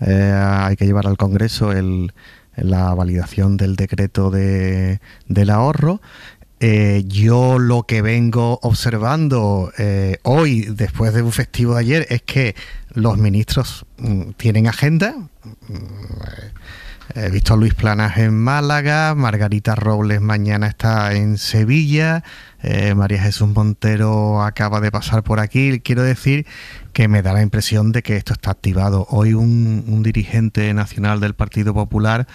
eh, hay que llevar al Congreso el, la validación del decreto de, del ahorro eh, yo lo que vengo observando eh, hoy, después de un festivo de ayer, es que los ministros mm, tienen agenda. Mm, eh, he visto a Luis Planas en Málaga, Margarita Robles mañana está en Sevilla, María Jesús Montero acaba de pasar por aquí. Quiero decir que me da la impresión de que esto está activado. Hoy un, un dirigente nacional del Partido Popular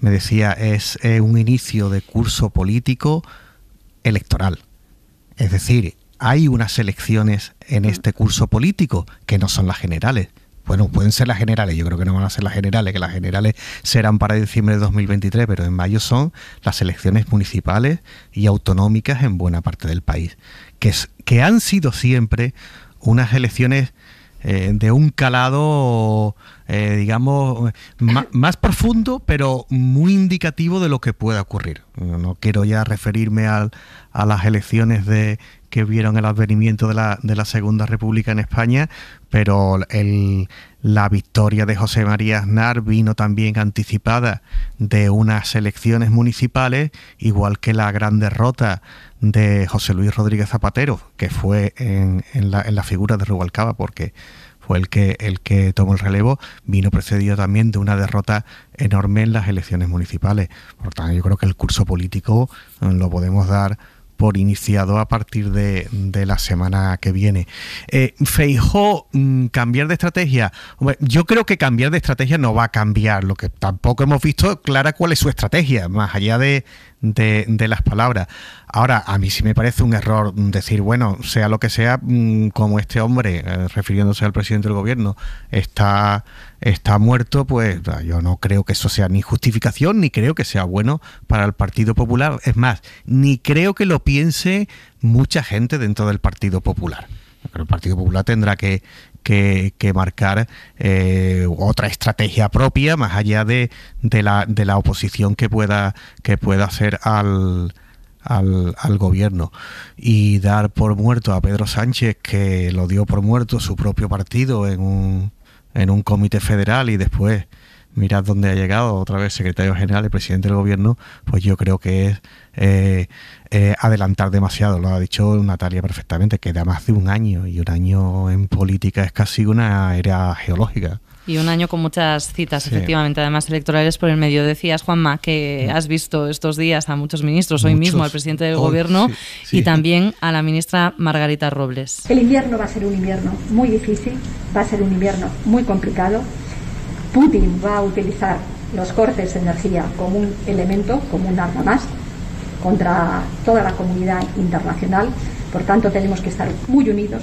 me decía, es un inicio de curso político electoral. Es decir, hay unas elecciones en mm. este curso político que no son las generales. Bueno, pueden ser las generales, yo creo que no van a ser las generales, que las generales serán para diciembre de 2023, pero en mayo son las elecciones municipales y autonómicas en buena parte del país, que, es, que han sido siempre unas elecciones eh, de un calado, eh, digamos, más profundo, pero muy indicativo de lo que pueda ocurrir. No quiero ya referirme al, a las elecciones de que vieron el advenimiento de la, de la Segunda República en España, pero el, la victoria de José María Aznar vino también anticipada de unas elecciones municipales, igual que la gran derrota de José Luis Rodríguez Zapatero, que fue en, en, la, en figura de Rubalcaba, porque fue el que, el que tomó el relevo, vino precedido también de una derrota enorme en las elecciones municipales. Por tanto, yo creo que el curso político mm, lo podemos dar por iniciado a partir de, la semana que viene. Eh, Feijó, mm, cambiar de estrategia. yo creo que cambiar de estrategia no va a cambiar. Lo que tampoco hemos visto clara cuál es su estrategia, más allá de, de, las palabras. Ahora, a mí sí me parece un error decir, bueno, sea lo que sea, mm, como este hombre, eh, refiriéndose al presidente del gobierno, está, está muerto, pues ah, yo no creo que eso sea ni justificación, ni creo que sea bueno para el Partido Popular. Es más, ni creo que lo piense mucha gente dentro del Partido Popular. Pero el Partido Popular tendrá que, que, marcar eh, otra estrategia propia, más allá de, de, la, de la oposición que pueda, que pueda hacer al, al, al, gobierno y dar por muerto a Pedro Sánchez, que lo dio por muerto su propio partido en un, en un comité federal y después mirad dónde ha llegado otra vez secretario general y presidente del gobierno, pues yo creo que es eh, eh, adelantar demasiado. Lo ha dicho Natalia perfectamente, que da más de un año y un año en política es casi una era geológica. Y un año con muchas citas, efectivamente, además electorales por el medio. Decías, Juanma, que mm. has visto estos días a muchos ministros, hoy mismo al presidente del gobierno y también a la ministra Margarita Robles. El invierno va a ser un invierno muy difícil, va a ser un invierno muy complicado Putin va a utilizar los cortes de energía como un elemento, como un arma más contra toda la comunidad internacional, por tanto, tenemos que estar muy unidos.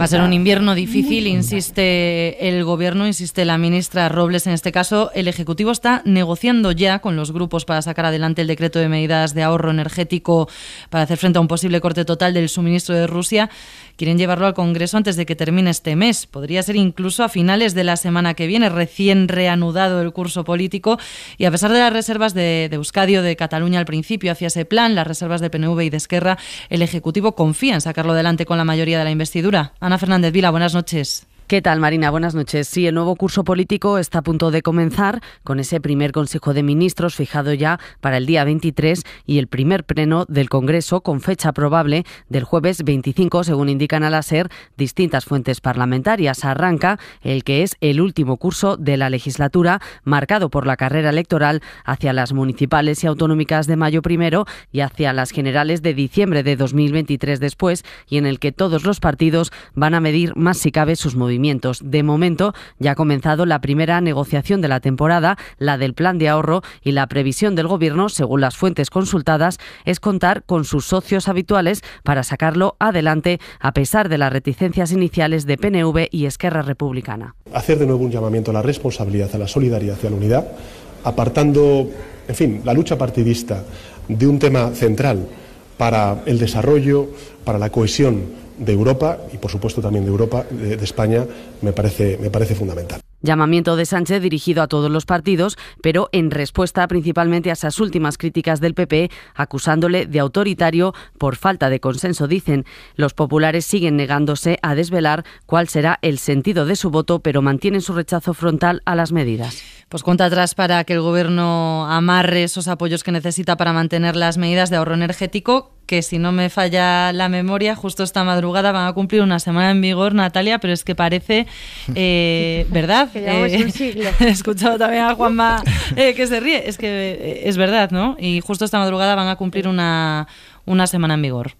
Va a ser un invierno difícil, insiste el Gobierno, insiste la ministra Robles. En este caso, el Ejecutivo está negociando ya con los grupos para sacar adelante el decreto de medidas de ahorro energético para hacer frente a un posible corte total del suministro de Rusia. Quieren llevarlo al Congreso antes de que termine este mes. Podría ser incluso a finales de la semana que viene, recién reanudado el curso político. Y a pesar de las reservas de, de Euskadi de Cataluña al principio hacia ese plan, las reservas de PNV y de Esquerra, el Ejecutivo confía sacarlo adelante con la mayoría de la investidura. Ana Fernández Vila, buenas noches. ¿Qué tal, Marina? Buenas noches. Sí, el nuevo curso político está a punto de comenzar con ese primer Consejo de Ministros fijado ya para el día 23 y el primer pleno del Congreso con fecha probable del jueves 25, según indican al hacer distintas fuentes parlamentarias. Arranca el que es el último curso de la legislatura marcado por la carrera electoral hacia las municipales y autonómicas de mayo primero y hacia las generales de diciembre de 2023 después y en el que todos los partidos van a medir más si cabe sus movimientos de momento ya ha comenzado la primera negociación de la temporada, la del plan de ahorro y la previsión del Gobierno, según las fuentes consultadas, es contar con sus socios habituales para sacarlo adelante a pesar de las reticencias iniciales de PNV y Esquerra Republicana. Hacer de nuevo un llamamiento a la responsabilidad, a la solidaridad y a la unidad, apartando, en fin, la lucha partidista de un tema central para el desarrollo, para la cohesión de Europa y, por supuesto, también de Europa, de, España, me parece, me parece fundamental. Llamamiento de Sánchez dirigido a todos los partidos, pero en respuesta principalmente a esas últimas críticas del PP, acusándole de autoritario por falta de consenso, dicen. Los populares siguen negándose a desvelar cuál será el sentido de su voto, pero mantienen su rechazo frontal a las medidas. Pues cuenta atrás para que el Gobierno amarre esos apoyos que necesita para mantener las medidas de ahorro energético que si no me falla la memoria, justo esta madrugada van a cumplir una semana en vigor, Natalia, pero es que parece, eh, ¿verdad? Eh, he escuchado también a Juanma eh, que se ríe. Es que eh, es verdad, ¿no? Y justo esta madrugada van a cumplir una, semana en vigor.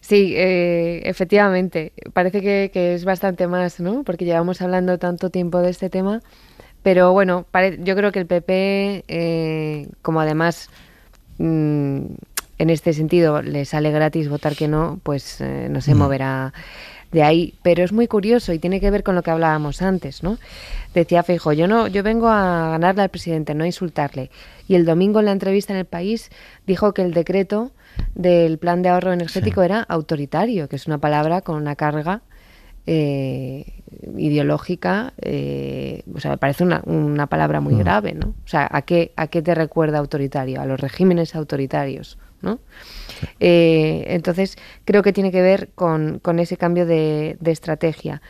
Sí, efectivamente. Parece que, es bastante más, ¿no? Porque llevamos hablando tanto tiempo de este tema. Pero bueno, yo creo que el PP, como además... Mm, en este sentido le sale gratis votar que no, pues eh, no se moverá de ahí. Pero es muy curioso y tiene que ver con lo que hablábamos antes, ¿no? Decía Feijo, yo no, yo vengo a ganarle al presidente, no a insultarle. Y el domingo en la entrevista en el país dijo que el decreto del plan de ahorro energético era autoritario, que es una palabra con una carga eh, ideológica, eh, o sea, me parece una, una palabra muy mm. grave, ¿no? O sea, ¿a qué, ¿a qué te recuerda autoritario? A los regímenes autoritarios. Eh, entonces, creo que tiene que ver con, ese cambio de, estrategia.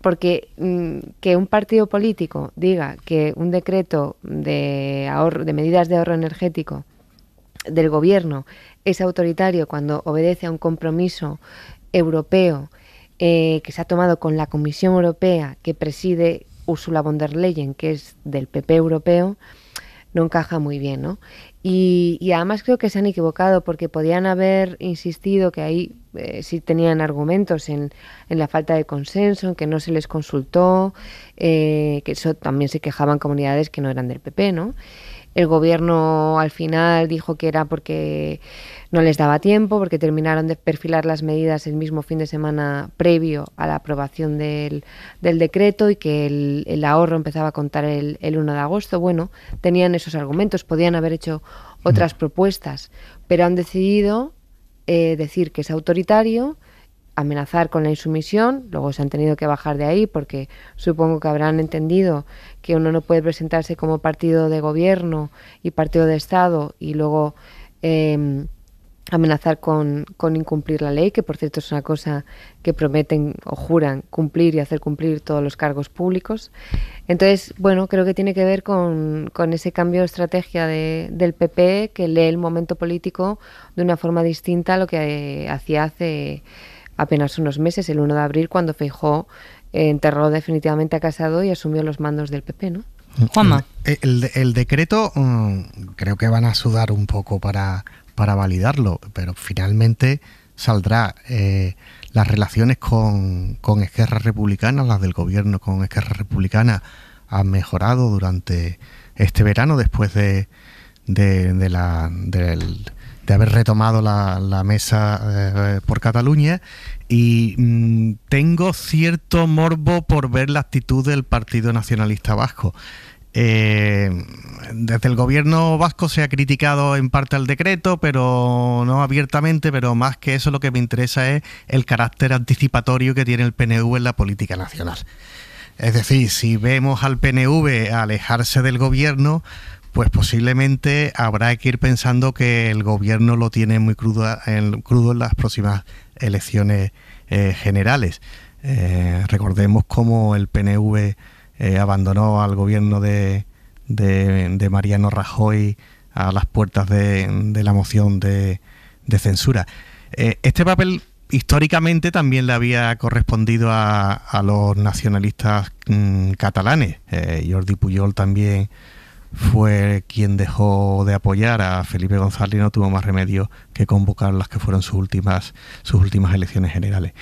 Porque mm, que un partido político diga que un decreto de, de medidas de ahorro energético del gobierno es autoritario cuando obedece a un compromiso europeo eh, que se ha tomado con la Comisión Europea que preside Ursula von der Leyen, que es del PP europeo, no encaja muy bien, ¿no? Y, además creo que se han equivocado porque podían haber insistido que ahí eh, sí tenían argumentos en, en, la falta de consenso, en que no se les consultó, eh, que eso también se quejaban comunidades que no eran del PP, ¿no? El gobierno al final dijo que era porque no les daba tiempo, porque terminaron de perfilar las medidas el mismo fin de semana previo a la aprobación del, decreto y que el, ahorro empezaba a contar el, 1 de agosto. Bueno, tenían esos argumentos, podían haber hecho otras mm. propuestas, pero han decidido eh, decir que es autoritario amenazar con la insumisión, luego se han tenido que bajar de ahí porque supongo que habrán entendido que uno no puede presentarse como partido de gobierno y partido de Estado y luego em, amenazar con, incumplir la ley, que por cierto es una cosa que prometen o juran cumplir y hacer cumplir todos los cargos públicos. Entonces, bueno, creo que tiene que ver con, ese cambio de estrategia del PP que lee el momento político de una forma distinta a lo que eh, hacía hace apenas unos meses, el 1 de abril, cuando fijó enterró definitivamente a Casado y asumió los mandos del PP, ¿no? Juanma. El, decreto mm, creo que van a sudar un poco para, para validarlo, pero finalmente saldrá eh, las relaciones con, con Esquerra Republicana, las del gobierno con Esquerra Republicana han mejorado durante este verano después de, de la, del de haber retomado la, mesa eh, por Cataluña y mm, tengo cierto morbo por ver la actitud del Partido Nacionalista Vasco. Eh, desde el gobierno vasco se ha criticado en parte al decreto, pero no abiertamente, pero más que eso lo que me interesa es el carácter anticipatorio que tiene el PNV en la política nacional. Es decir, si vemos al PNV alejarse del gobierno, pues posiblemente habrá que ir pensando que el gobierno lo tiene muy crudo en, crudo en las próximas elecciones eh, generales. Eh, recordemos cómo el PNV eh, abandonó al gobierno de, de, Mariano Rajoy a las puertas de, la moción de, censura. este papel históricamente también le había correspondido a, a los nacionalistas mm, catalanes. Jordi Puyol también fue quien dejó de apoyar a Felipe González y no tuvo más remedio que convocar las que fueron sus últimas, sus últimas elecciones generales.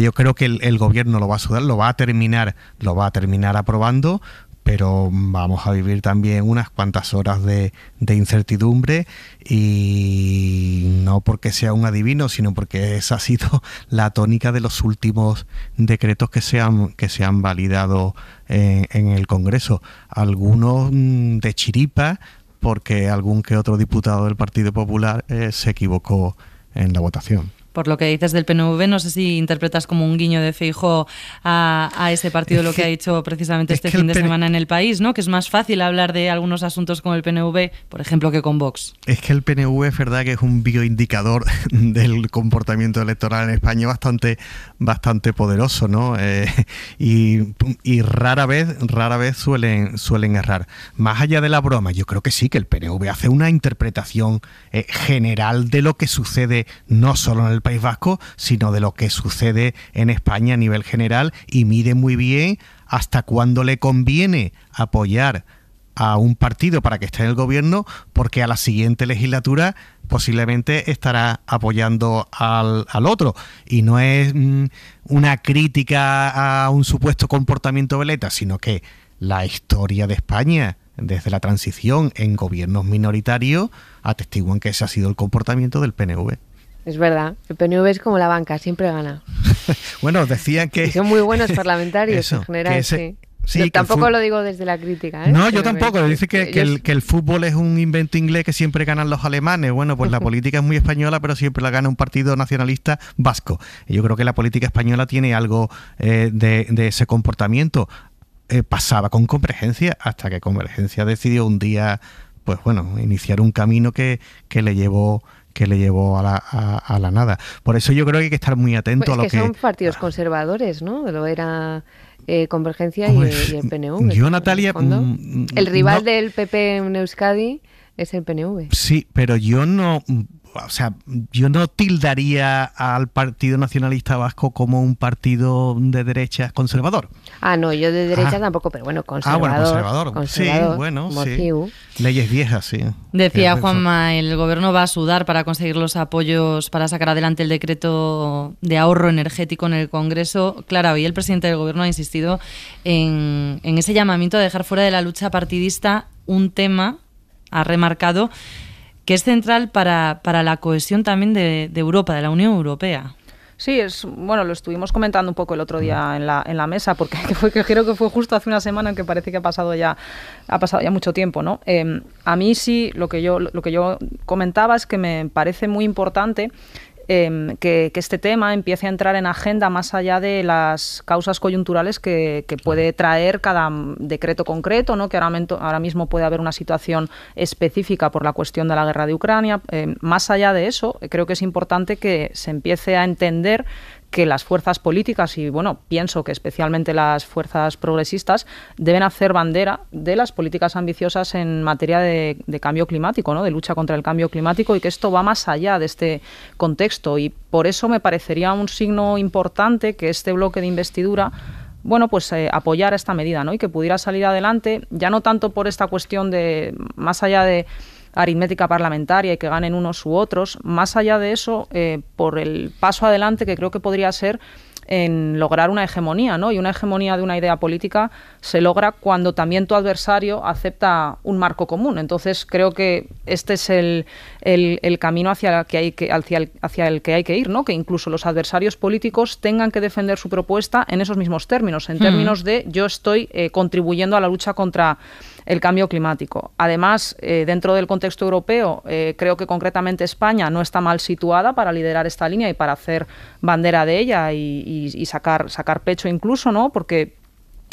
yo creo que el, el, gobierno lo va a sudar, lo va a terminar, lo va a terminar aprobando pero vamos a vivir también unas cuantas horas de, incertidumbre y no porque sea un adivino, sino porque esa ha sido la tónica de los últimos decretos que se han, que se han validado en, el Congreso. Algunos mm, de chiripa, porque algún que otro diputado del Partido Popular eh, se equivocó en la votación por lo que dices del PNV, no sé si interpretas como un guiño de Feijo a, ese partido lo que, ha dicho precisamente este fin de semana en el país, ¿no? Que es más fácil hablar de algunos asuntos con el PNV, por ejemplo, que con Vox. Es que el PNV es verdad que es un bioindicador del comportamiento electoral en España bastante, bastante poderoso, ¿no? Eh, y, rara vez, rara vez suelen, suelen errar. Más allá de la broma, yo creo que sí, que el PNV hace una interpretación eh, general de lo que sucede no solo en el País Vasco, sino de lo que sucede en España a nivel general y mide muy bien hasta cuándo le conviene apoyar a un partido para que esté en el gobierno, porque a la siguiente legislatura posiblemente estará apoyando al, al otro. Y no es mm, una crítica a un supuesto comportamiento veleta, sino que la historia de España desde la transición en gobiernos minoritarios atestiguan que ese ha sido el comportamiento del PNV es verdad. El PNV es como la banca, siempre gana. bueno, decían que... son muy buenos parlamentarios en general, sí. tampoco lo digo desde la crítica. ¿eh? No, yo tampoco. Dice que, el, fútbol es un invento inglés que siempre ganan los alemanes. Bueno, pues la política es muy española, pero siempre la gana un partido nacionalista vasco. Yo creo que la política española tiene algo eh, de, ese comportamiento. Eh, pasaba con Convergencia hasta que Convergencia decidió un día, pues bueno, iniciar un camino que, que le llevó que le llevó a la, nada. Por eso yo creo que hay que estar muy atento pues a lo que... que son partidos ah. conservadores, ¿no? De Lo era... Eh, Convergencia y, el PNV. Yo, Natalia... Mm, el, rival del PP en Euskadi es el PNV. Sí, pero yo no o sea, yo no tildaría al Partido Nacionalista Vasco como un partido de derecha conservador. Ah, no, yo de derecha ah. tampoco, pero bueno, conservador. Ah, bueno, conservador. sí, bueno, sí. Leyes viejas, sí. Decía Juanma, el gobierno va a sudar para conseguir los apoyos para sacar adelante el decreto de ahorro energético en el Congreso. Claro, hoy el presidente del gobierno ha insistido en, ese llamamiento a dejar fuera de la lucha partidista un tema, ha remarcado, que es central para, la cohesión también de, Europa, de la Unión Europea. Sí, es, bueno, lo estuvimos comentando un poco el otro día mm. en la, en la mesa, porque fue, creo que fue justo hace una semana, aunque parece que ha pasado ya, ha pasado ya mucho tiempo, ¿no? Eh, a mí sí, lo que, yo, lo que yo comentaba es que me parece muy importante Em, que, este tema empiece a entrar en agenda más allá de las causas coyunturales que, puede traer cada mm, decreto concreto, ¿no? que ahora, mismo puede haber una situación específica por la cuestión de la guerra de Ucrania. Em, más allá de eso, creo que es importante que se empiece a entender que las fuerzas políticas y bueno, pienso que especialmente las fuerzas progresistas deben hacer bandera de las políticas ambiciosas en materia de, cambio climático, ¿no? de lucha contra el cambio climático y que esto va más allá de este contexto y por eso me parecería un signo importante que este bloque de investidura bueno, pues eh, apoyara esta medida, ¿no? Y que pudiera salir adelante, ya no tanto por esta cuestión de más allá de aritmética parlamentaria y que ganen unos u otros, más allá de eso, eh, por el paso adelante que creo que podría ser en lograr una hegemonía, ¿no? Y una hegemonía de una idea política se logra cuando también tu adversario acepta un marco común. Entonces creo que este es el, camino hacia, el que hay que, hacia, el, que hay que ir, ¿no? Que incluso los adversarios políticos tengan que defender su propuesta en esos mismos términos, en términos de yo estoy eh, contribuyendo a la lucha contra el cambio climático. Además, eh, dentro del contexto europeo, eh, creo que concretamente España no está mal situada para liderar esta línea y para hacer bandera de ella y, y sacar, sacar pecho incluso, ¿no? Porque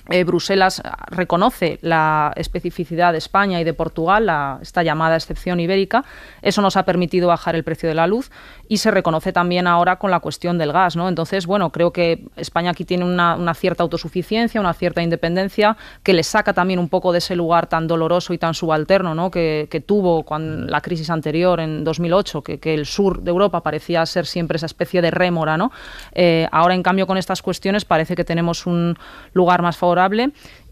eh, Bruselas reconoce la especificidad de España y de Portugal, esta llamada excepción ibérica. Eso nos ha permitido bajar el precio de la luz y se reconoce también ahora con la cuestión del gas. ¿no? Entonces, bueno, creo que España aquí tiene una, cierta autosuficiencia, una cierta independencia que le saca también un poco de ese lugar tan doloroso y tan subalterno que, tuvo cuando la crisis anterior en 2008, que, que, el sur de Europa parecía ser siempre esa especie de rémora. ¿no? Eh, ahora, en cambio, con estas cuestiones parece que tenemos un lugar más favorable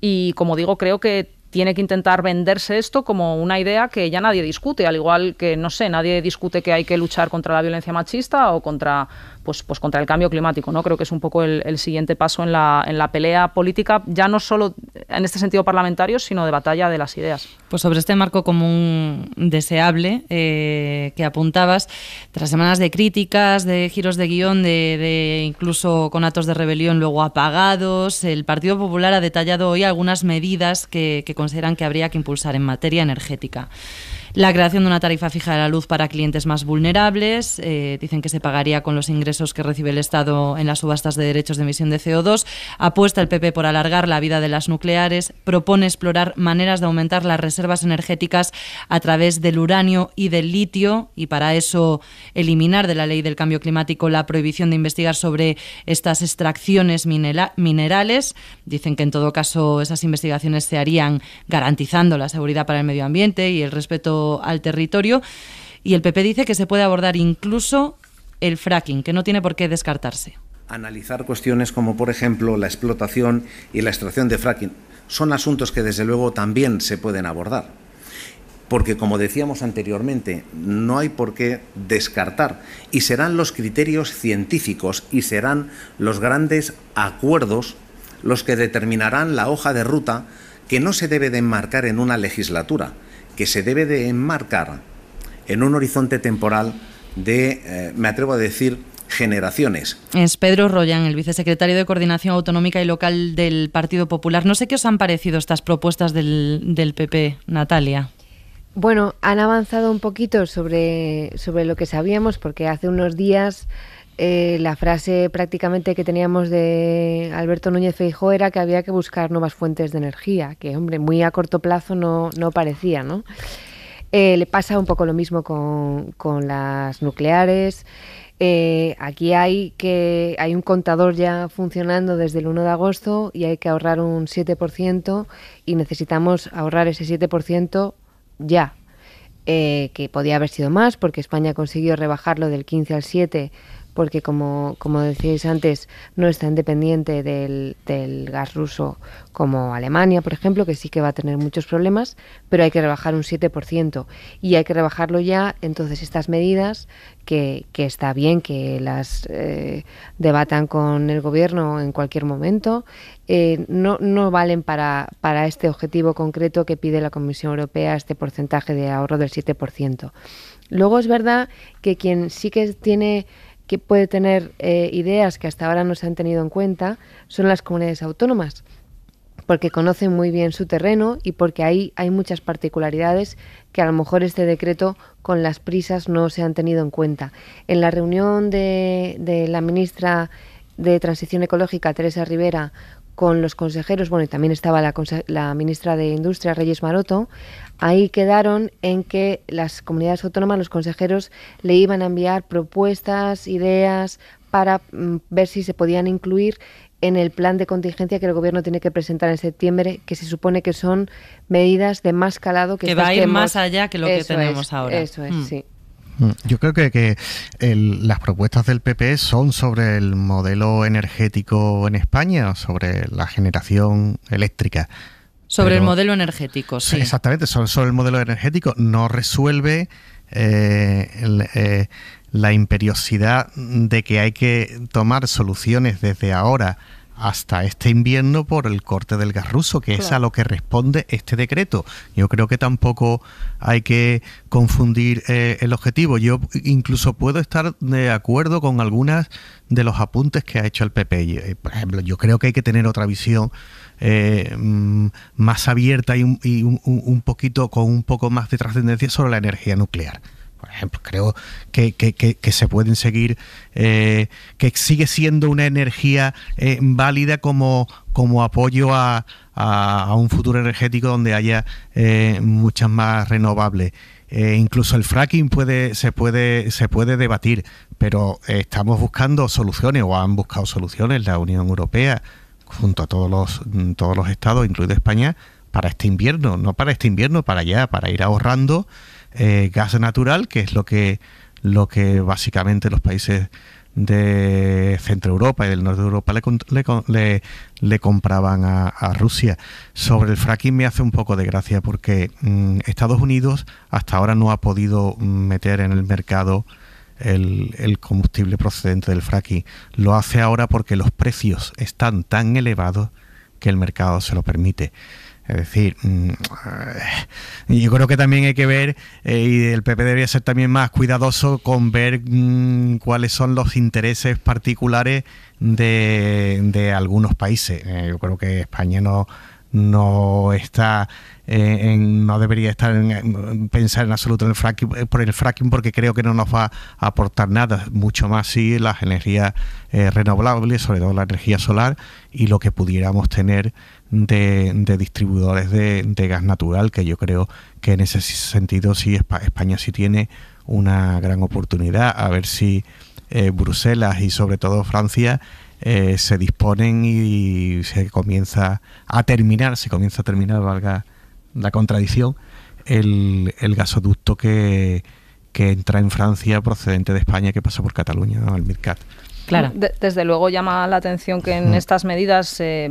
y, como digo, creo que tiene que intentar venderse esto como una idea que ya nadie discute, al igual que, no sé, nadie discute que hay que luchar contra la violencia machista o contra pues, pues, contra el cambio climático. ¿no? Creo que es un poco el, siguiente paso en la, pelea política, ya no solo en este sentido parlamentario, sino de batalla de las ideas. Pues sobre este marco común deseable eh, que apuntabas, tras semanas de críticas, de giros de guión, de, incluso con actos de rebelión luego apagados, el Partido Popular ha detallado hoy algunas medidas que, que consideran que habría que impulsar en materia energética. La creación de una tarifa fija de la luz para clientes más vulnerables. Eh, dicen que se pagaría con los ingresos que recibe el Estado en las subastas de derechos de emisión de CO2. Apuesta el PP por alargar la vida de las nucleares. Propone explorar maneras de aumentar las reservas energéticas a través del uranio y del litio. Y para eso eliminar de la ley del cambio climático la prohibición de investigar sobre estas extracciones minerales. Dicen que en todo caso esas investigaciones se harían garantizando la seguridad para el medio ambiente y el respeto al territorio. Y el PP dice que se puede abordar incluso el fracking, que no tiene por qué descartarse. Analizar cuestiones como, por ejemplo, la explotación y la extracción de fracking son asuntos que, desde luego, también se pueden abordar. Porque, como decíamos anteriormente, no hay por qué descartar. Y serán los criterios científicos y serán los grandes acuerdos los que determinarán la hoja de ruta que no se debe de enmarcar en una legislatura, que se debe de enmarcar en un horizonte temporal de, eh, me atrevo a decir, generaciones. Es Pedro Royan, el vicesecretario de Coordinación Autonómica y Local del Partido Popular. No sé qué os han parecido estas propuestas del, del PP, Natalia. Bueno, han avanzado un poquito sobre, sobre lo que sabíamos, porque hace unos días eh, la frase prácticamente que teníamos de Alberto Núñez Feijó era que había que buscar nuevas fuentes de energía, que hombre, muy a corto plazo no, no parecía, ¿no? Eh, le pasa un poco lo mismo con, las nucleares. Eh, aquí hay que hay un contador ya funcionando desde el 1 de agosto y hay que ahorrar un 7% y necesitamos ahorrar ese 7% ya, que podía haber sido más porque España consiguió rebajarlo del 15 al 7 porque como, como decíais antes, no está independiente del, del, gas ruso como Alemania, por ejemplo, que sí que va a tener muchos problemas, pero hay que rebajar un 7% y hay que rebajarlo ya. Entonces, estas medidas, que, está bien que las eh, debatan con el gobierno en cualquier momento, eh, no, no valen para, para este objetivo concreto que pide la Comisión Europea, este porcentaje de ahorro del 7%. Luego es verdad que quien sí que tiene que puede tener eh, ideas que hasta ahora no se han tenido en cuenta son las comunidades autónomas porque conocen muy bien su terreno y porque ahí hay muchas particularidades que a lo mejor este decreto con las prisas no se han tenido en cuenta. En la reunión de, de la ministra de Transición Ecológica, Teresa Rivera, con los consejeros, bueno, y también estaba la, ministra de Industria, Reyes Maroto, ahí quedaron en que las comunidades autónomas, los consejeros, le iban a enviar propuestas, ideas para mm, ver si se podían incluir en el plan de contingencia que el gobierno tiene que presentar en septiembre, que se supone que son medidas de más calado que, que va a ir más allá que lo que tenemos ahora. Eso es, mm. sí. Mm. Yo creo que, que las propuestas del PP son sobre el modelo energético en España, sobre la generación eléctrica. Sobre el modelo energético, sí. Exactamente, sobre, el modelo energético. No resuelve eh, eh, la imperiosidad de que hay que tomar soluciones desde ahora hasta este invierno por el corte del gas ruso, que es a lo que responde este decreto. Yo creo que tampoco hay que confundir eh, el objetivo. Yo incluso puedo estar de acuerdo con algunas de los apuntes que ha hecho el PP. Eh, por ejemplo, yo creo que hay que tener otra visión eh, mm, más abierta y, un poquito con un poco más de trascendencia sobre la energía nuclear por ejemplo, creo que, se pueden seguir, eh, que sigue siendo una energía eh, válida como, apoyo a, un futuro energético donde haya eh, muchas más renovables. incluso el fracking puede, se, puede, se puede debatir, pero estamos buscando soluciones o han buscado soluciones la Unión Europea junto a todos los, todos los estados, incluido España, para este invierno, no para este invierno, para allá, para ir ahorrando. Eh, gas natural, que es lo que, lo que básicamente los países de Centro Europa y del Norte de Europa le, le, compraban a, Rusia. Sobre el fracking me hace un poco de gracia porque mm, Estados Unidos hasta ahora no ha podido mm, meter en el mercado el, el, combustible procedente del fracking. Lo hace ahora porque los precios están tan elevados que el mercado se lo permite. Es decir, mm, eh, yo creo que también hay que ver, eh, y el PP debería ser también más cuidadoso con ver mm, cuáles son los intereses particulares de, algunos países. Eh, yo creo que España no, no está en, no debería estar en, pensar en absoluto en el fracking, por el fracking porque creo que no nos va a aportar nada, mucho más si las energías renovables, sobre todo la energía solar y lo que pudiéramos tener de, distribuidores de, gas natural, que yo creo que en ese sentido sí España sí tiene una gran oportunidad. A ver si eh, Bruselas y sobre todo Francia eh, se disponen y se comienza a terminar, se comienza a terminar, valga la contradicción, el, gasoducto que, entra en Francia procedente de España que pasa por Cataluña, el Midcat. Claro. desde luego llama la atención que en estas medidas eh,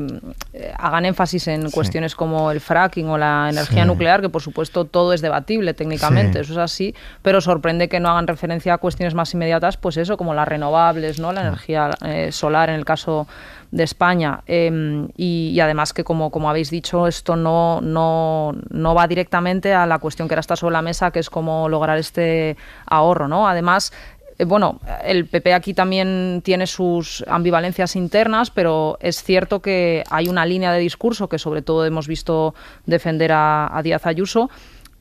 eh, hagan énfasis en cuestiones como el fracking o la energía nuclear, que por supuesto todo es debatible técnicamente, eso es así, pero sorprende que no hagan referencia a cuestiones más inmediatas, pues eso, como las renovables, ¿no? la energía eh, solar en el caso de España. Em, y, además que, como, como habéis dicho, esto no, no, va directamente a la cuestión que ahora está sobre la mesa, que es cómo lograr este ahorro. ¿no? Además, eh, bueno, el PP aquí también tiene sus ambivalencias internas, pero es cierto que hay una línea de discurso que sobre todo hemos visto defender a, Díaz Ayuso,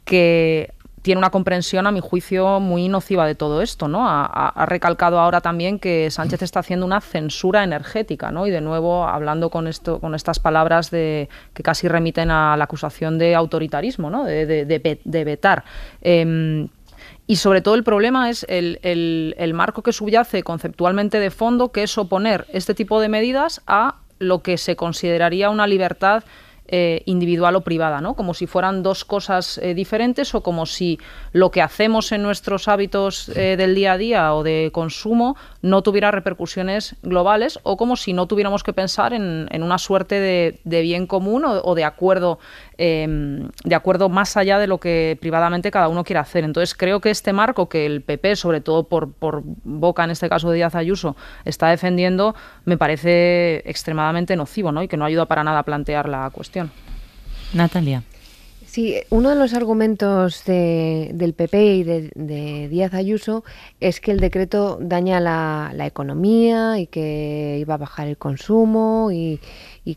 que tiene una comprensión, a mi juicio, muy nociva de todo esto, ¿no? Ha, recalcado ahora también que Sánchez está haciendo una censura energética, ¿no? Y de nuevo, hablando con esto, con estas palabras de que casi remiten a la acusación de autoritarismo, ¿no? De, vetar. Em, y sobre todo el problema es el, marco que subyace conceptualmente de fondo, que es oponer este tipo de medidas a lo que se consideraría una libertad eh, individual o privada, ¿no? Como si fueran dos cosas eh, diferentes o como si lo que hacemos en nuestros hábitos eh, del día a día o de consumo no tuviera repercusiones globales o como si no tuviéramos que pensar en, una suerte de, bien común o, o de acuerdo em, de acuerdo más allá de lo que privadamente cada uno quiera hacer. Entonces creo que este marco que el PP, sobre todo por, por boca en este caso de Díaz Ayuso, está defendiendo, me parece extremadamente nocivo ¿no? y que no ayuda para nada a plantear la cuestión. Natalia. Sí, uno de los argumentos del PP y de, Díaz Ayuso es que el decreto daña la, economía y que iba a bajar el consumo y,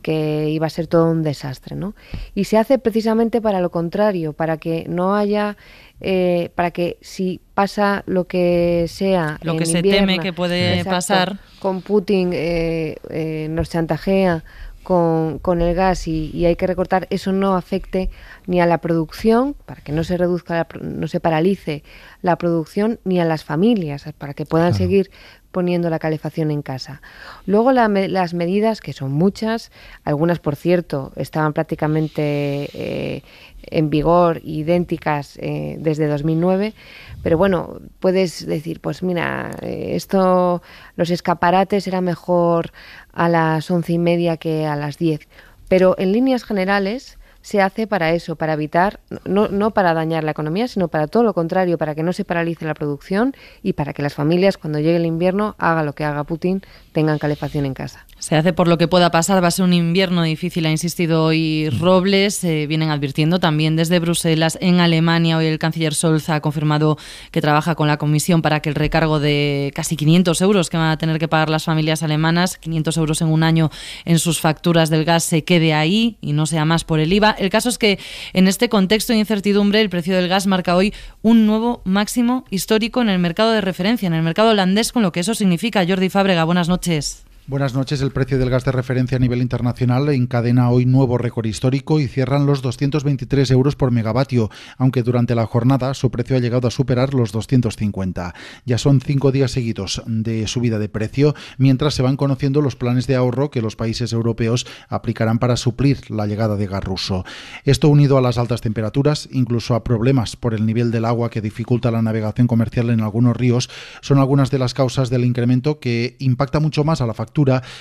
que iba a ser todo un desastre, ¿no? Y se hace precisamente para lo contrario, para que no haya eh, para que si pasa lo que sea lo que se teme que puede pasar con Putin eh, eh, nos chantajea con, el gas y, hay que recortar, eso no afecte ni a la producción, para que no se reduzca, no se paralice la producción, ni a las familias, para que puedan seguir poniendo la calefacción en casa. Luego las medidas, que son muchas, algunas por cierto estaban prácticamente eh, en vigor, idénticas eh, desde 2009, pero bueno, puedes decir, pues mira, eh, esto, los escaparates era mejor a las once y media que a las diez, pero en líneas generales se hace para eso, para evitar, no, no para dañar la economía, sino para todo lo contrario, para que no se paralice la producción y para que las familias, cuando llegue el invierno, haga lo que haga Putin, tengan calefacción en casa. Se hace por lo que pueda pasar, va a ser un invierno difícil, ha insistido hoy mm. Robles. se eh, vienen advirtiendo también desde Bruselas, en Alemania. Hoy el canciller Scholz ha confirmado que trabaja con la Comisión para que el recargo de casi 500 euros que van a tener que pagar las familias alemanas, 500 euros en un año en sus facturas del gas, se quede ahí y no sea más por el IVA. El caso es que en este contexto de incertidumbre, el precio del gas marca hoy un nuevo máximo histórico en el mercado de referencia, en el mercado holandés, con lo que eso significa. Jordi Fábrega, buenas noches. Buenas noches. El precio del gas de referencia a nivel internacional encadena hoy nuevo récord histórico y cierran los 223 euros por megavatio, aunque durante la jornada su precio ha llegado a superar los 250. Ya son cinco días seguidos de subida de precio, mientras se van conociendo los planes de ahorro que los países europeos aplicarán para suplir la llegada de gas ruso. Esto unido a las altas temperaturas, incluso a problemas por el nivel del agua que dificulta la navegación comercial en algunos ríos, son algunas de las causas del incremento que impacta mucho más a la factura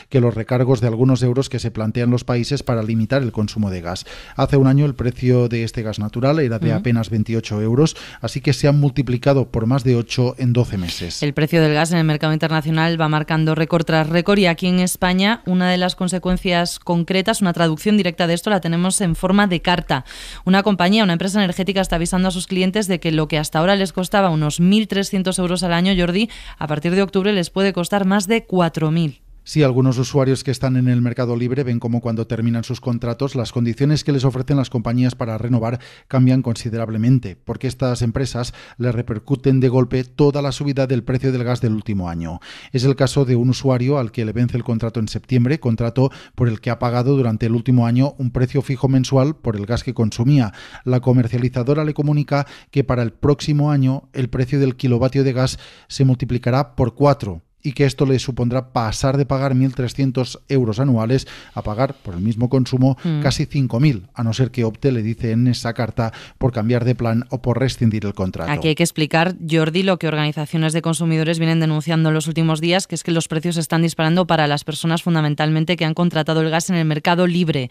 que los recargos de algunos euros que se plantean los países para limitar el consumo de gas. Hace un año el precio de este gas natural era de apenas 28 euros, así que se han multiplicado por más de 8 en 12 meses. El precio del gas en el mercado internacional va marcando récord tras récord y aquí en España una de las consecuencias concretas, una traducción directa de esto la tenemos en forma de carta. Una compañía, una empresa energética está avisando a sus clientes de que lo que hasta ahora les costaba unos 1.300 euros al año, Jordi, a partir de octubre les puede costar más de 4.000. Si algunos usuarios que están en el mercado libre ven como cuando terminan sus contratos las condiciones que les ofrecen las compañías para renovar cambian considerablemente, porque estas empresas le repercuten de golpe toda la subida del precio del gas del último año. Es el caso de un usuario al que le vence el contrato en septiembre, contrato por el que ha pagado durante el último año un precio fijo mensual por el gas que consumía. La comercializadora le comunica que para el próximo año el precio del kilovatio de gas se multiplicará por cuatro y que esto le supondrá pasar de pagar 1.300 euros anuales a pagar por el mismo consumo mm. casi 5.000, a no ser que opte, le dice en esa carta, por cambiar de plan o por rescindir el contrato. Aquí hay que explicar, Jordi, lo que organizaciones de consumidores vienen denunciando en los últimos días, que es que los precios están disparando para las personas fundamentalmente que han contratado el gas en el mercado libre,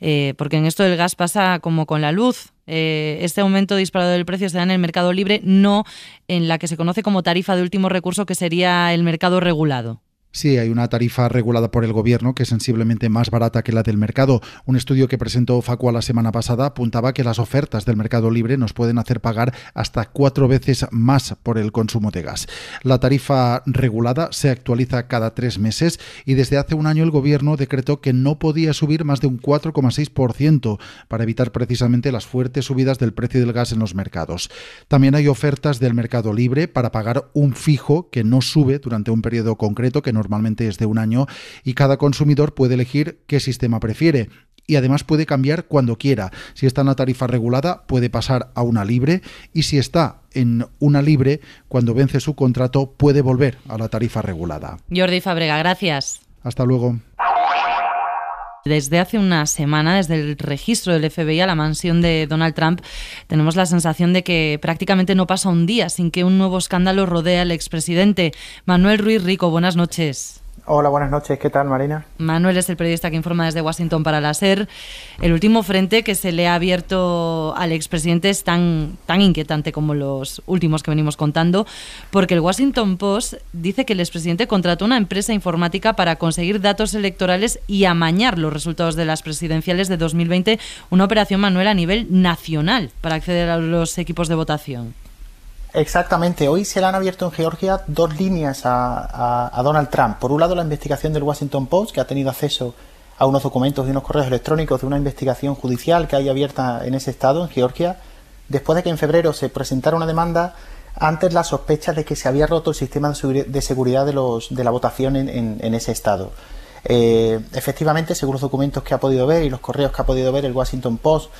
eh, porque en esto el gas pasa como con la luz, eh, este aumento disparado del precio se da en el mercado libre, no en la que se conoce como tarifa de último recurso, que sería el mercado regulado. Sí, hay una tarifa regulada por el gobierno que es sensiblemente más barata que la del mercado. Un estudio que presentó Facua la semana pasada apuntaba que las ofertas del mercado libre nos pueden hacer pagar hasta cuatro veces más por el consumo de gas. La tarifa regulada se actualiza cada tres meses y desde hace un año el gobierno decretó que no podía subir más de un 4,6% para evitar precisamente las fuertes subidas del precio del gas en los mercados. También hay ofertas del mercado libre para pagar un fijo que no sube durante un periodo concreto que no normalmente es de un año, y cada consumidor puede elegir qué sistema prefiere y además puede cambiar cuando quiera. Si está en la tarifa regulada, puede pasar a una libre y si está en una libre, cuando vence su contrato, puede volver a la tarifa regulada. Jordi Fabrega, gracias. Hasta luego. Desde hace una semana, desde el registro del FBI a la mansión de Donald Trump, tenemos la sensación de que prácticamente no pasa un día sin que un nuevo escándalo rodee al expresidente. Manuel Ruiz Rico, buenas noches. Hola, buenas noches. ¿Qué tal, Marina? Manuel es el periodista que informa desde Washington para la SER. El último frente que se le ha abierto al expresidente es tan, tan inquietante como los últimos que venimos contando, porque el Washington Post dice que el expresidente contrató una empresa informática para conseguir datos electorales y amañar los resultados de las presidenciales de 2020, una operación, manual a nivel nacional para acceder a los equipos de votación. Exactamente, hoy se le han abierto en Georgia dos líneas a, Donald Trump. Por un lado, la investigación del Washington Post, que ha tenido acceso a unos documentos y unos correos electrónicos de una investigación judicial que hay abierta en ese estado, en Georgia, después de que en febrero se presentara una demanda antes las sospechas de que se había roto el sistema de seguridad de, los, de la votación en, ese estado. Eh, efectivamente, según los documentos que ha podido ver y los correos que ha podido ver el Washington Post,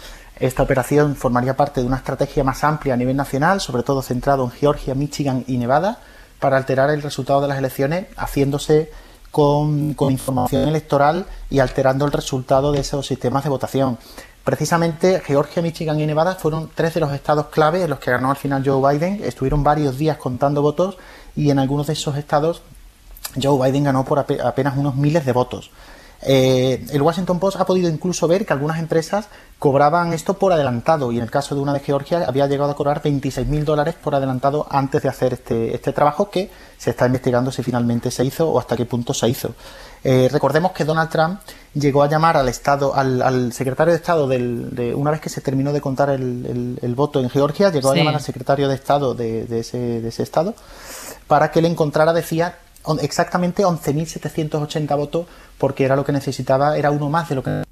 esta operación formaría parte de una estrategia más amplia a nivel nacional, sobre todo centrado en Georgia, Michigan y Nevada, para alterar el resultado de las elecciones, haciéndose con, información electoral y alterando el resultado de esos sistemas de votación. Precisamente Georgia, Michigan y Nevada fueron tres de los estados clave en los que ganó al final Joe Biden. Estuvieron varios días contando votos y en algunos de esos estados Joe Biden ganó por apenas unos miles de votos. Eh, el Washington Post ha podido incluso ver que algunas empresas cobraban esto por adelantado y en el caso de una de Georgia había llegado a cobrar 26.000 dólares por adelantado antes de hacer este, este, trabajo que se está investigando si finalmente se hizo o hasta qué punto se hizo. Eh, recordemos que Donald Trump llegó a llamar al Estado, al, secretario de Estado de, una vez que se terminó de contar el, voto en Georgia, llegó a llamar al secretario de Estado de, ese, de ese Estado para que le encontrara, decía, exactamente 11.780 votos porque era lo que necesitaba, era uno más de lo que...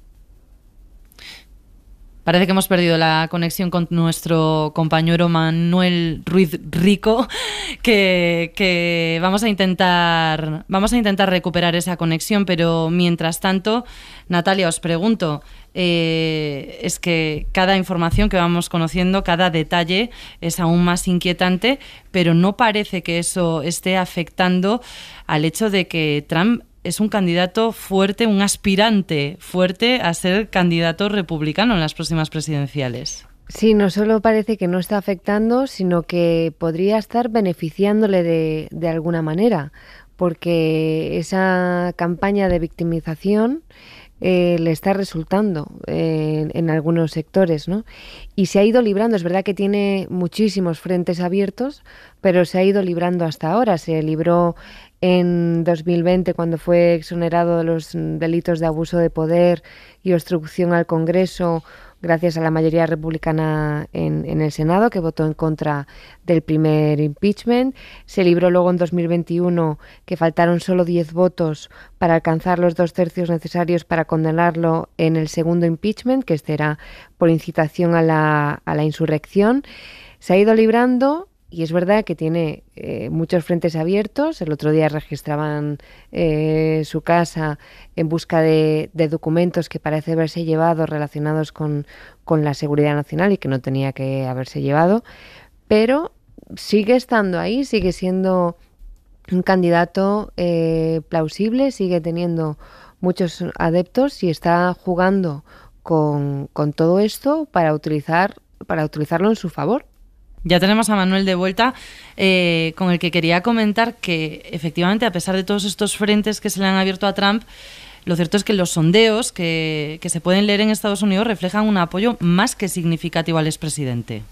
Parece que hemos perdido la conexión con nuestro compañero Manuel Ruiz Rico, que, vamos a intentar vamos a intentar recuperar esa conexión, pero mientras tanto, Natalia, os pregunto, eh, es que cada información que vamos conociendo, cada detalle es aún más inquietante, pero no parece que eso esté afectando al hecho de que Trump es un candidato fuerte, un aspirante fuerte a ser candidato republicano en las próximas presidenciales. Sí, no solo parece que no está afectando, sino que podría estar beneficiándole de, alguna manera, porque esa campaña de victimización eh, le está resultando en, eh, en, algunos sectores, ¿no? Y se ha ido librando, es verdad que tiene muchísimos frentes abiertos, pero se ha ido librando hasta ahora. Se libró en 2020 cuando fue exonerado de los mm, delitos de abuso de poder y obstrucción al Congreso gracias a la mayoría republicana en, el Senado, que votó en contra del primer impeachment. Se libró luego en 2021 que faltaron solo 10 votos para alcanzar los dos tercios necesarios para condenarlo en el segundo impeachment, que este era por incitación a la, a la insurrección. Se ha ido librando y es verdad que tiene eh, muchos frentes abiertos. El otro día registraban eh, su casa en busca de, documentos que parece haberse llevado relacionados con, la seguridad nacional y que no tenía que haberse llevado, pero sigue estando ahí, sigue siendo un candidato eh, plausible, sigue teniendo muchos adeptos y está jugando con, con todo esto para utilizar para utilizarlo en su favor. Ya tenemos a Manuel de vuelta, eh, con el que quería comentar que efectivamente, a pesar de todos estos frentes que se le han abierto a Trump, lo cierto es que los sondeos que, se pueden leer en Estados Unidos reflejan un apoyo más que significativo al expresidente.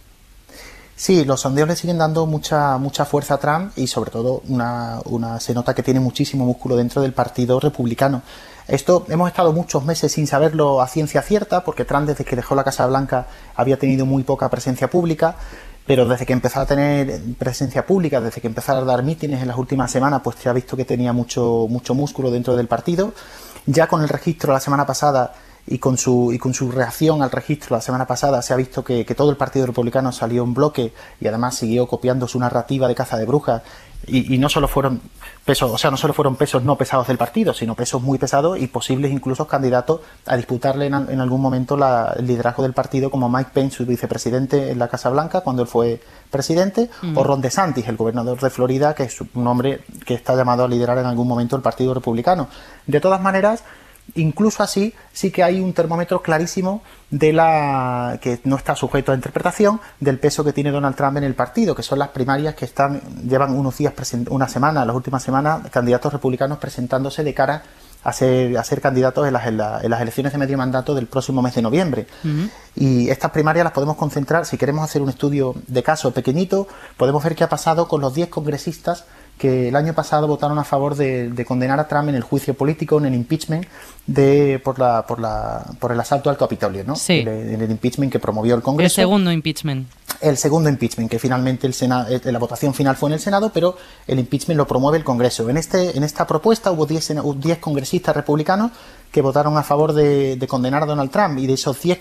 Sí, los sondeos le siguen dando mucha, mucha fuerza a Trump y sobre todo una, una, se nota que tiene muchísimo músculo dentro del Partido Republicano. Esto hemos estado muchos meses sin saberlo a ciencia cierta porque Trump desde que dejó la Casa Blanca había tenido muy poca presencia pública, pero desde que empezó a tener presencia pública, desde que empezó a dar mítines en las últimas semanas, pues se ha visto que tenía mucho, mucho músculo dentro del partido. Ya con el registro la semana pasada y con su, y con su reacción al registro la semana pasada se ha visto que, todo el Partido Republicano salió en bloque y además siguió copiando su narrativa de caza de brujas y, no solo fueron pesos, o sea, no solo fueron pesos no pesados del partido, sino pesos muy pesados y posibles incluso candidatos a disputarle en, algún momento la, el liderazgo del partido, como Mike Pence, su vicepresidente en la Casa Blanca, cuando él fue presidente, mm. o Ron DeSantis, el gobernador de Florida, que es un hombre que está llamado a liderar en algún momento el Partido Republicano. De todas maneras, Incluso así, sí que hay un termómetro clarísimo de la que no está sujeto a interpretación del peso que tiene Donald Trump en el partido, que son las primarias que están llevan unos días, una semana, las últimas semanas, candidatos republicanos presentándose de cara a ser, candidatos en las, elecciones de medio mandato del próximo mes de noviembre. Y estas primarias las podemos concentrar, si queremos hacer un estudio de caso pequeñito, podemos ver qué ha pasado con los 10 congresistas que el año pasado votaron a favor de, condenar a Trump en el juicio político, en el impeachment, de, por, la, por, la, por el asalto al Capitolio, ¿no? Sí. En el, impeachment que promovió el Congreso. El segundo impeachment. El segundo impeachment, que finalmente el Senado, eh, la votación final fue en el Senado, pero el impeachment lo promueve el Congreso. En, este, en esta propuesta hubo 10 eh, congresistas republicanos que votaron a favor de, condenar a Donald Trump y de esos 10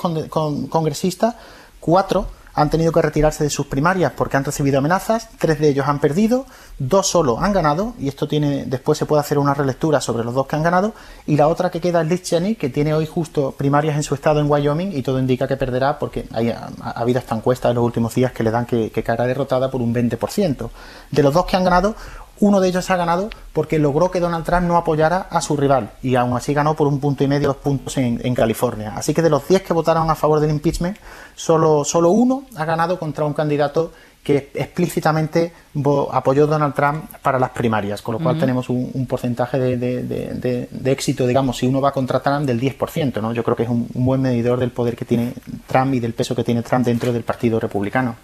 congresistas, cuatro han tenido que retirarse de sus primarias porque han recibido amenazas, tres de ellos han perdido, dos solo han ganado, y esto tiene, después se puede hacer una relectura sobre los dos que han ganado, y la otra que queda es Liz Cheney, que tiene hoy justo primarias en su estado en Wyoming, y todo indica que perderá porque ha, habido esta encuesta en los últimos días que le dan que, que caerá derrotada por un 20%. De los dos que han ganado, uno de ellos ha ganado porque logró que Donald Trump no apoyara a su rival y aún así ganó por un punto y medio, dos puntos en, California. Así que de los 10 que votaron a favor del impeachment, solo, solo uno ha ganado contra un candidato que explícitamente apoyó a Donald Trump para las primarias, con lo cual tenemos un, porcentaje de, éxito, digamos, si uno va contra Trump del 10%, ¿no? Yo creo que es un, un buen medidor del poder que tiene Trump y del peso que tiene Trump dentro del Partido Republicano.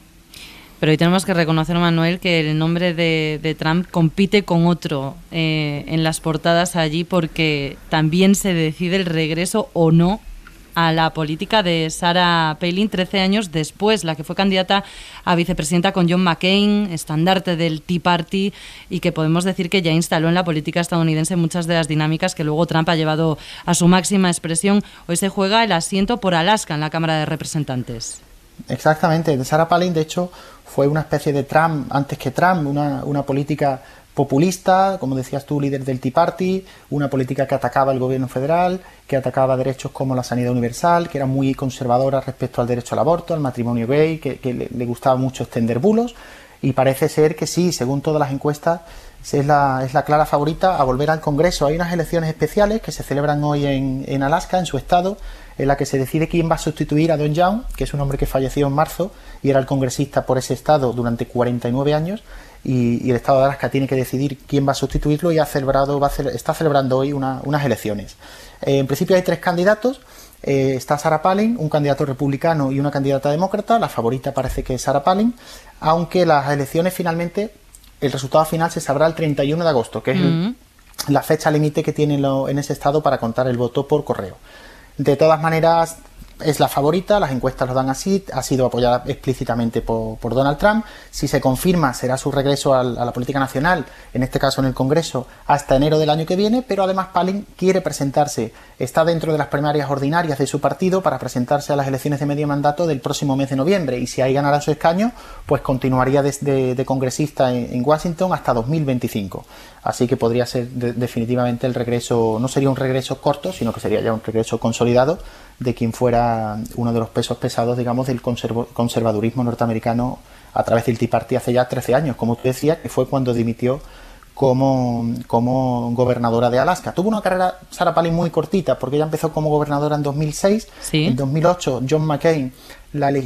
Pero hoy tenemos que reconocer, Manuel, que el nombre de, Trump compite con otro eh, en las portadas allí porque también se decide el regreso o no a la política de Sarah Palin 13 años después, la que fue candidata a vicepresidenta con John McCain, estandarte del Tea Party y que podemos decir que ya instaló en la política estadounidense muchas de las dinámicas que luego Trump ha llevado a su máxima expresión. Hoy se juega el asiento por Alaska en la Cámara de Representantes. Exactamente, de Sarah Palin de hecho fue una especie de Trump, antes que Trump, una, política populista, como decías tú, líder del Tea Party, una política que atacaba el gobierno federal, que atacaba derechos como la sanidad universal, que era muy conservadora respecto al derecho al aborto, al matrimonio gay, que, le, gustaba mucho extender bulos, y parece ser que sí, según todas las encuestas, es la, es la clara favorita a volver al Congreso. Hay unas elecciones especiales que se celebran hoy en, en Alaska, en su estado, en la que se decide quién va a sustituir a Don Young, que es un hombre que falleció en marzo y era el congresista por ese estado durante 49 años, y, el estado de Alaska tiene que decidir quién va a sustituirlo y ha celebrado, va a está celebrando hoy unas elecciones. Eh, en principio hay tres candidatos. Eh, está Sarah Palin, un candidato republicano y una candidata demócrata. La favorita parece que es Sarah Palin, aunque las elecciones finalmente, el resultado final se sabrá el 31 de agosto, que es mm. la fecha límite que tiene en ese estado para contar el voto por correo. De todas maneras, es la favorita, las encuestas lo dan así, ha sido apoyada explícitamente por, Donald Trump. Si se confirma, será su regreso a la política nacional, en este caso en el Congreso, hasta enero del año que viene, pero además Palin quiere presentarse, está dentro de las primarias ordinarias de su partido para presentarse a las elecciones de medio mandato del próximo mes de noviembre y si ahí ganará su escaño, pues continuaría de, congresista en Washington hasta 2025. Así que podría ser definitivamente el regreso, no sería un regreso corto, sino que sería ya un regreso consolidado de quien fuera uno de los pesos pesados, digamos, del conservadurismo norteamericano a través del Tea Party hace ya 13 años, como tú decías, que fue cuando dimitió como, como, gobernadora de Alaska. Tuvo una carrera, Sara Palin, muy cortita, porque ella empezó como gobernadora en 2006. En 2008, John McCain la, la,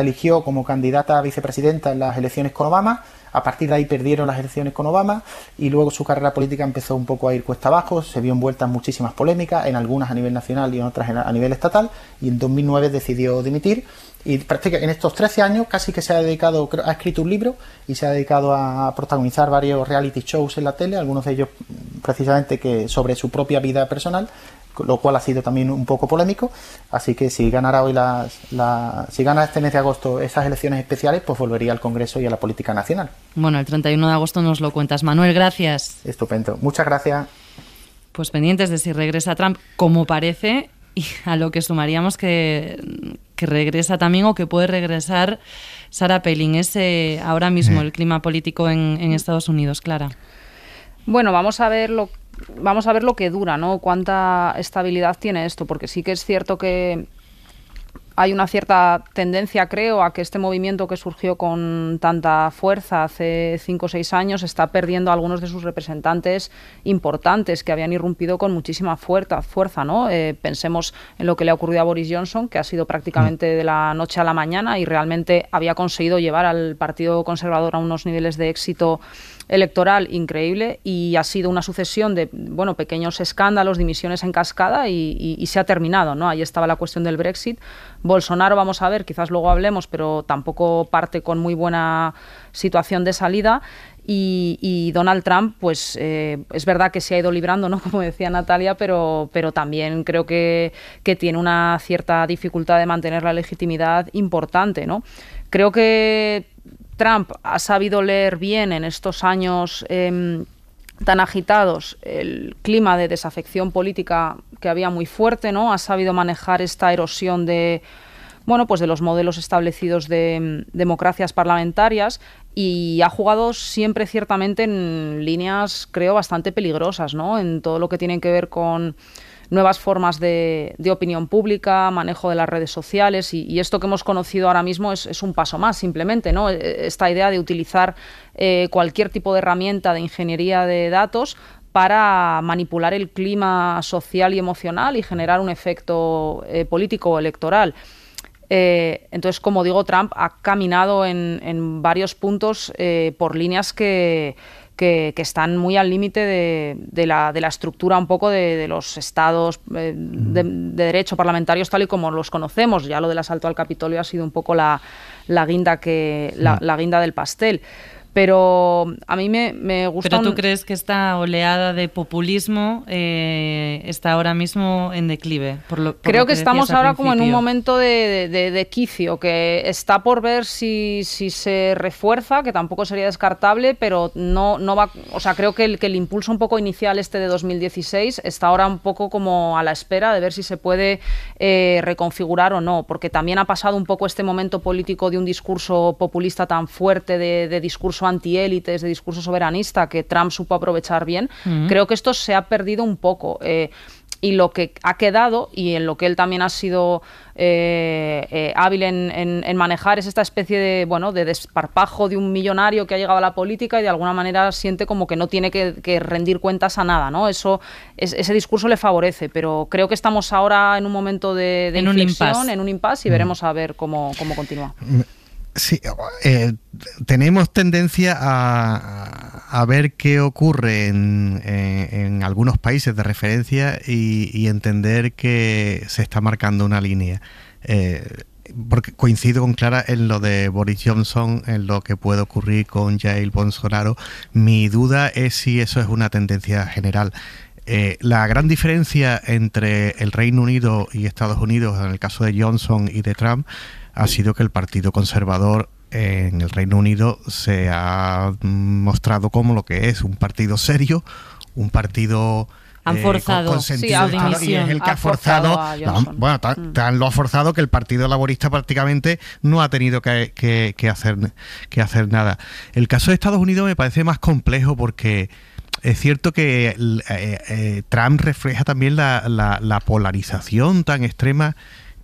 eligió como candidata a vicepresidenta en las elecciones con Obama. A partir de ahí perdieron las elecciones con Obama y luego su carrera política empezó un poco a ir cuesta abajo, se vio envuelta en muchísimas polémicas, en algunas a nivel nacional y en otras a nivel estatal, y en 2009 decidió dimitir y prácticamente en estos 13 años casi que se ha dedicado, ha escrito un libro y se ha dedicado a protagonizar varios reality shows en la tele, algunos de ellos mm, precisamente que sobre su propia vida personal lo cual ha sido también un poco polémico. Así que si ganara hoy las, si gana este mes de agosto esas elecciones especiales, pues volvería al Congreso y a la política nacional. Bueno, el 31 de agosto nos lo cuentas, Manuel. Gracias. Estupendo. Muchas gracias. Pues pendientes de si regresa Trump, como parece, y a lo que sumaríamos que, regresa también o que puede regresar Sara Palin. ese eh, ahora mismo el clima político en, Estados Unidos, Clara. Bueno, vamos a ver lo que vamos a ver lo que dura, ¿no? Cuánta estabilidad tiene esto, porque sí que es cierto que hay una cierta tendencia, creo, a que este movimiento que surgió con tanta fuerza hace cinco o seis años está perdiendo a algunos de sus representantes importantes que habían irrumpido con muchísima fuerza, ¿no? Eh, pensemos en lo que le ha ocurrido a Boris Johnson, que ha sido prácticamente mm. de la noche a la mañana y realmente había conseguido llevar al Partido Conservador a unos niveles de éxito electoral increíble y ha sido una sucesión de bueno, pequeños escándalos, dimisiones en cascada y, se ha terminado. ¿no? Ahí estaba la cuestión del Brexit. Bolsonaro, vamos a ver, quizás luego hablemos, pero tampoco parte con muy buena situación de salida. Y, Donald Trump, pues eh, es verdad que se ha ido librando, ¿no? Como decía Natalia, pero, pero también creo que, que, tiene una cierta dificultad de mantener la legitimidad importante, ¿no? Creo que Trump ha sabido leer bien en estos años em, tan agitados el clima de desafección política que había muy fuerte, ¿no? Ha sabido manejar esta erosión de bueno, pues de los modelos establecidos de em, democracias parlamentarias y ha jugado siempre ciertamente en líneas, creo, bastante peligrosas, ¿no? En todo lo que tiene que ver con nuevas formas de, opinión pública, manejo de las redes sociales y, esto que hemos conocido ahora mismo es, un paso más simplemente, ¿no? E, esta idea de utilizar eh, cualquier tipo de herramienta de ingeniería de datos para manipular el clima social y emocional y generar un efecto eh, político o electoral. Eh, entonces, como digo, Trump ha caminado en, varios puntos por líneas que que, están muy al límite de, la, estructura un poco de, los estados eh, de, derecho parlamentarios tal y como los conocemos. Ya lo del asalto al Capitolio ha sido un poco la, guinda, que, la guinda del pastel. Pero a mí me, gusta... ¿Pero tú crees que esta oleada de populismo eh, está ahora mismo en declive? Creo que, estamos ahora como en un momento de, quicio, que está por ver si, se refuerza, que tampoco sería descartable, pero no, va... O sea, creo que el, que el impulso un poco inicial este de 2016 está ahora un poco como a la espera de ver si se puede eh, reconfigurar o no, porque también ha pasado un poco este momento político de un discurso populista tan fuerte, de, de discurso antiélites, de discurso soberanista que Trump supo aprovechar bien, creo que esto se ha perdido un poco. Eh, y lo que ha quedado y en lo que él también ha sido eh, eh, hábil en, manejar es esta especie de bueno de desparpajo de un millonario que ha llegado a la política y de alguna manera siente como que no tiene que, rendir cuentas a nada no eso ese discurso le favorece pero creo que estamos ahora en un momento de, de en, un en un impasse y veremos a ver cómo, cómo continúa mm, Sí, eh, tenemos tendencia a, ver qué ocurre en, eh, algunos países de referencia y, entender que se está marcando una línea. Eh, porque coincido con Clara en lo de Boris Johnson, en lo que puede ocurrir con Jair Bolsonaro. Mi duda es si eso es una tendencia general. Eh, la gran diferencia entre el Reino Unido y Estados Unidos, en el caso de Johnson y de Trump, ha sido que el Partido Conservador en el Reino Unido se ha mostrado como lo que es un partido serio, un partido han eh, forzado el que ha forzado, bueno mm. tan, lo ha forzado que el Partido Laborista prácticamente no ha tenido hacer que hacer nada el caso de Estados Unidos me parece más complejo porque es cierto que eh, eh, Trump refleja también la, polarización tan extrema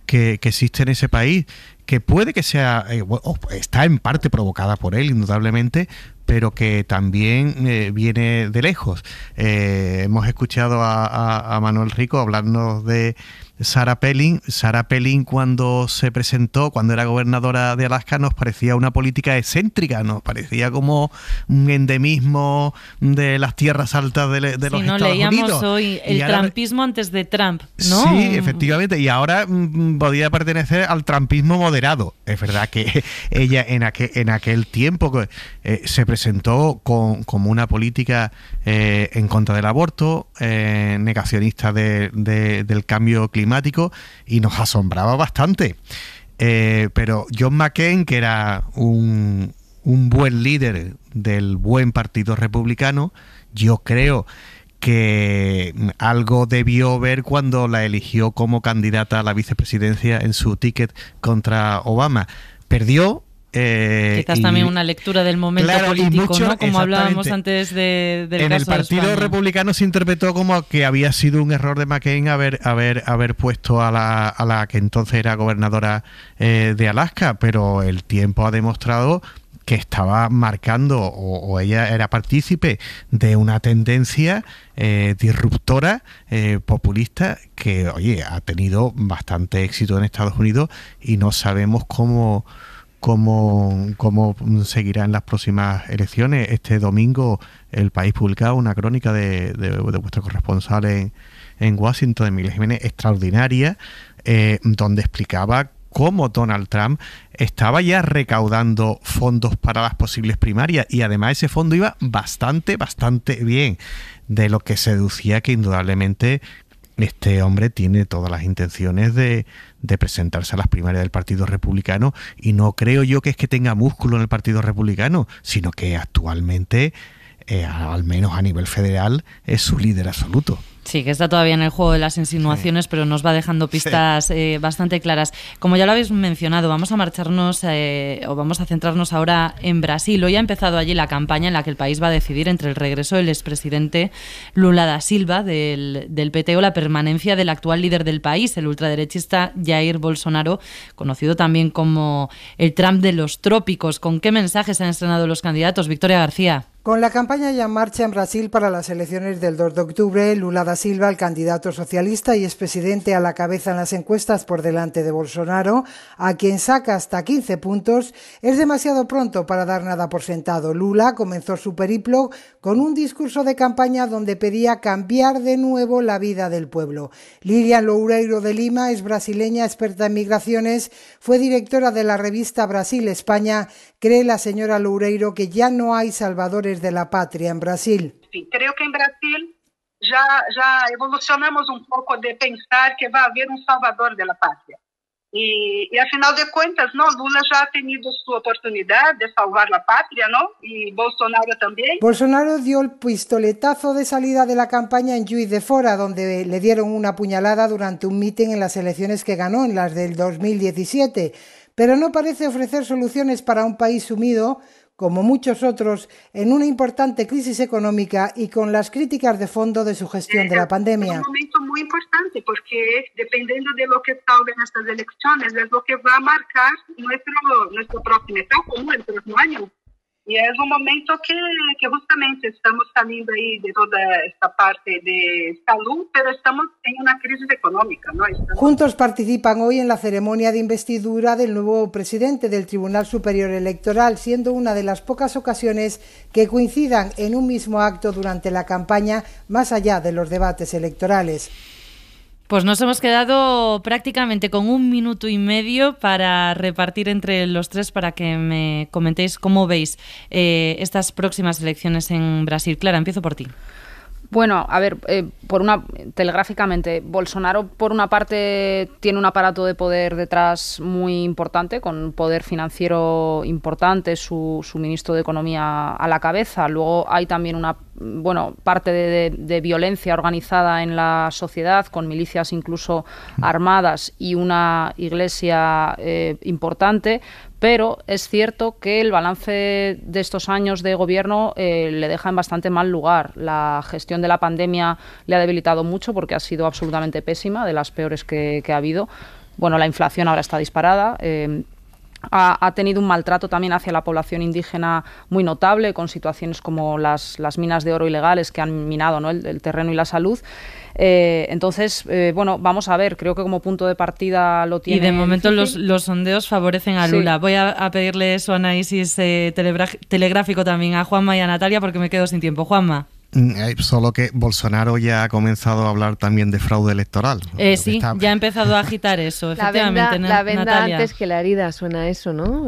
que, existe en ese país, que puede que sea, eh, está en parte provocada por él, indudablemente, pero que también viene de lejos. hemos escuchado a Manuel Rico hablarnos de Sarah Pelling. Sarah cuando se presentó, cuando era gobernadora de Alaska, nos parecía una política excéntrica, nos parecía como un endemismo de las tierras altas de, de los si no, leíamos hoy el trampismo antes de Trump, ¿no? Sí, efectivamente, y ahora mm, mm, podía pertenecer al trampismo moderado. Es verdad que ella en aquel, en aquel tiempo eh, se presentó como una política eh, en contra del aborto, eh, negacionista del cambio climático, y nos asombraba bastante. Eh, pero John McCain, que era un, un buen líder del buen partido republicano, yo creo que algo debió ver cuando la eligió como candidata a la vicepresidencia en su ticket contra Obama. Perdió, eh, Quizás también una lectura del momento político, como hablábamos antes de, del En el Partido Republicano se interpretó como que había sido un error de McCain haber, haber, puesto a la, a la que entonces era gobernadora eh, de Alaska, pero el tiempo ha demostrado que estaba marcando o, ella era partícipe de una tendencia eh, disruptora, eh, populista, que, oye, ha tenido bastante éxito en Estados Unidos y no sabemos cómo cómo, seguirá en las próximas elecciones. Este domingo el país publicaba una crónica de, de, vuestro corresponsal en, Washington, de Miguel Jiménez, extraordinaria, eh, donde explicaba cómo Donald Trump estaba ya recaudando fondos para las posibles primarias y además ese fondo iba bastante, bastante bien, de lo que seducía que indudablemente este hombre tiene todas las intenciones de, presentarse a las primarias del Partido Republicano y no creo yo que es que tenga músculo en el Partido Republicano, sino que actualmente, eh, al menos a nivel federal, es su líder absoluto. Sí, que está todavía en el juego de las insinuaciones, pero nos va dejando pistas eh, bastante claras. Como ya lo habéis mencionado, vamos a marcharnos eh, o vamos a centrarnos ahora en Brasil. Hoy ha empezado allí la campaña en la que el país va a decidir entre el regreso del expresidente Lula da Silva del, del PT o la permanencia del actual líder del país, el ultraderechista Jair Bolsonaro, conocido también como el Trump de los trópicos. ¿Con qué mensajes han estrenado los candidatos? Victoria García. Con la campaña ya en marcha en Brasil para las elecciones del 2 de octubre, Lula da Silva, el candidato socialista y expresidente a la cabeza en las encuestas por delante de Bolsonaro, a quien saca hasta 15 puntos, es demasiado pronto para dar nada por sentado. Lula comenzó su periplo con un discurso de campaña donde pedía cambiar de nuevo la vida del pueblo. Lilian Loureiro de Lima es brasileña experta en migraciones, fue directora de la revista Brasil-España. Cree la señora Loureiro que ya no hay salvadores de la patria en Brasil? Sí, creo que en Brasil ya, ya evolucionamos un poco de pensar que va a haber un salvador de la patria. Y, y, a final de cuentas, ¿no? Lula ya ha tenido su oportunidad de salvar la patria, ¿no? Y Bolsonaro también. Bolsonaro dio el pistoletazo de salida de la campaña en Juiz de Fora, donde le dieron una puñalada durante un mitin en las elecciones que ganó, en las del 2017. Pero no parece ofrecer soluciones para un país sumido como muchos otros, en una importante crisis económica y con las críticas de fondo de su gestión de la pandemia. Es un momento muy importante porque dependiendo de lo que en estas elecciones es lo que va a marcar nuestro, nuestro próximo etapa, el próximo año. Y es un momento que, justamente estamos saliendo ahí de toda esta parte de salud, pero estamos en una crisis económica. Juntos participan hoy en la ceremonia de investidura del nuevo presidente del Tribunal Superior Electoral, siendo una de las pocas ocasiones que coincidan en un mismo acto durante la campaña, más allá de los debates electorales. Pues nos hemos quedado prácticamente con un minuto y medio para repartir entre los tres para que me comentéis cómo veis eh, estas próximas elecciones en Brasil. Clara, empiezo por ti. Bueno, a ver, eh, por una telegráficamente, Bolsonaro por una parte tiene un aparato de poder detrás muy importante, con poder financiero importante, su, su, ministro de Economía a la cabeza. Luego hay también una bueno parte de, violencia organizada en la sociedad, con milicias incluso mm. armadas y una iglesia eh, importante pero es cierto que el balance de estos años de gobierno eh, le deja en bastante mal lugar. La gestión de la pandemia le ha debilitado mucho porque ha sido absolutamente pésima, de las peores que, ha habido. Bueno, la inflación ahora está disparada. Em, ha, tenido un maltrato también hacia la población indígena muy notable, con situaciones como las, minas de oro ilegales que han minado el terreno y la salud. Eh, entonces, eh, bueno, vamos a ver, creo que como punto de partida lo tiene. Y de momento los, los, sondeos favorecen a Lula. Voy a, pedirle su análisis eh, telegráfico también a Juanma y a Natalia porque me quedo sin tiempo. Juanma. Mm, solo que Bolsonaro ya ha comenzado a hablar también de fraude electoral. sí, ya ha empezado a agitar eso, efectivamente. La venda, la antes que la herida suena a eso, ¿no?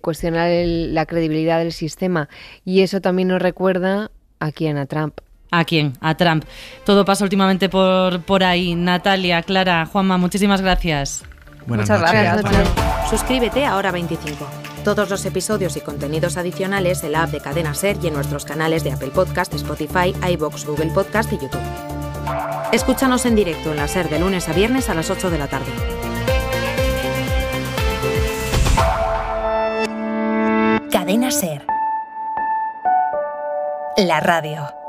cuestionar la credibilidad del sistema. Y eso también nos recuerda aquí a Ana Trump. ¿A quién? A Trump. Todo pasa últimamente por, ahí. Natalia, Clara, Juanma, muchísimas gracias. Muchas gracias. Suscríbete a Hora 25. Todos los episodios y contenidos adicionales en la app de Cadena Ser y en nuestros canales de Apple Podcast, Spotify, iBox, Google Podcast y YouTube. Escúchanos en directo en la SER de lunes a viernes a las 8 de la tarde. Cadena Ser. La radio.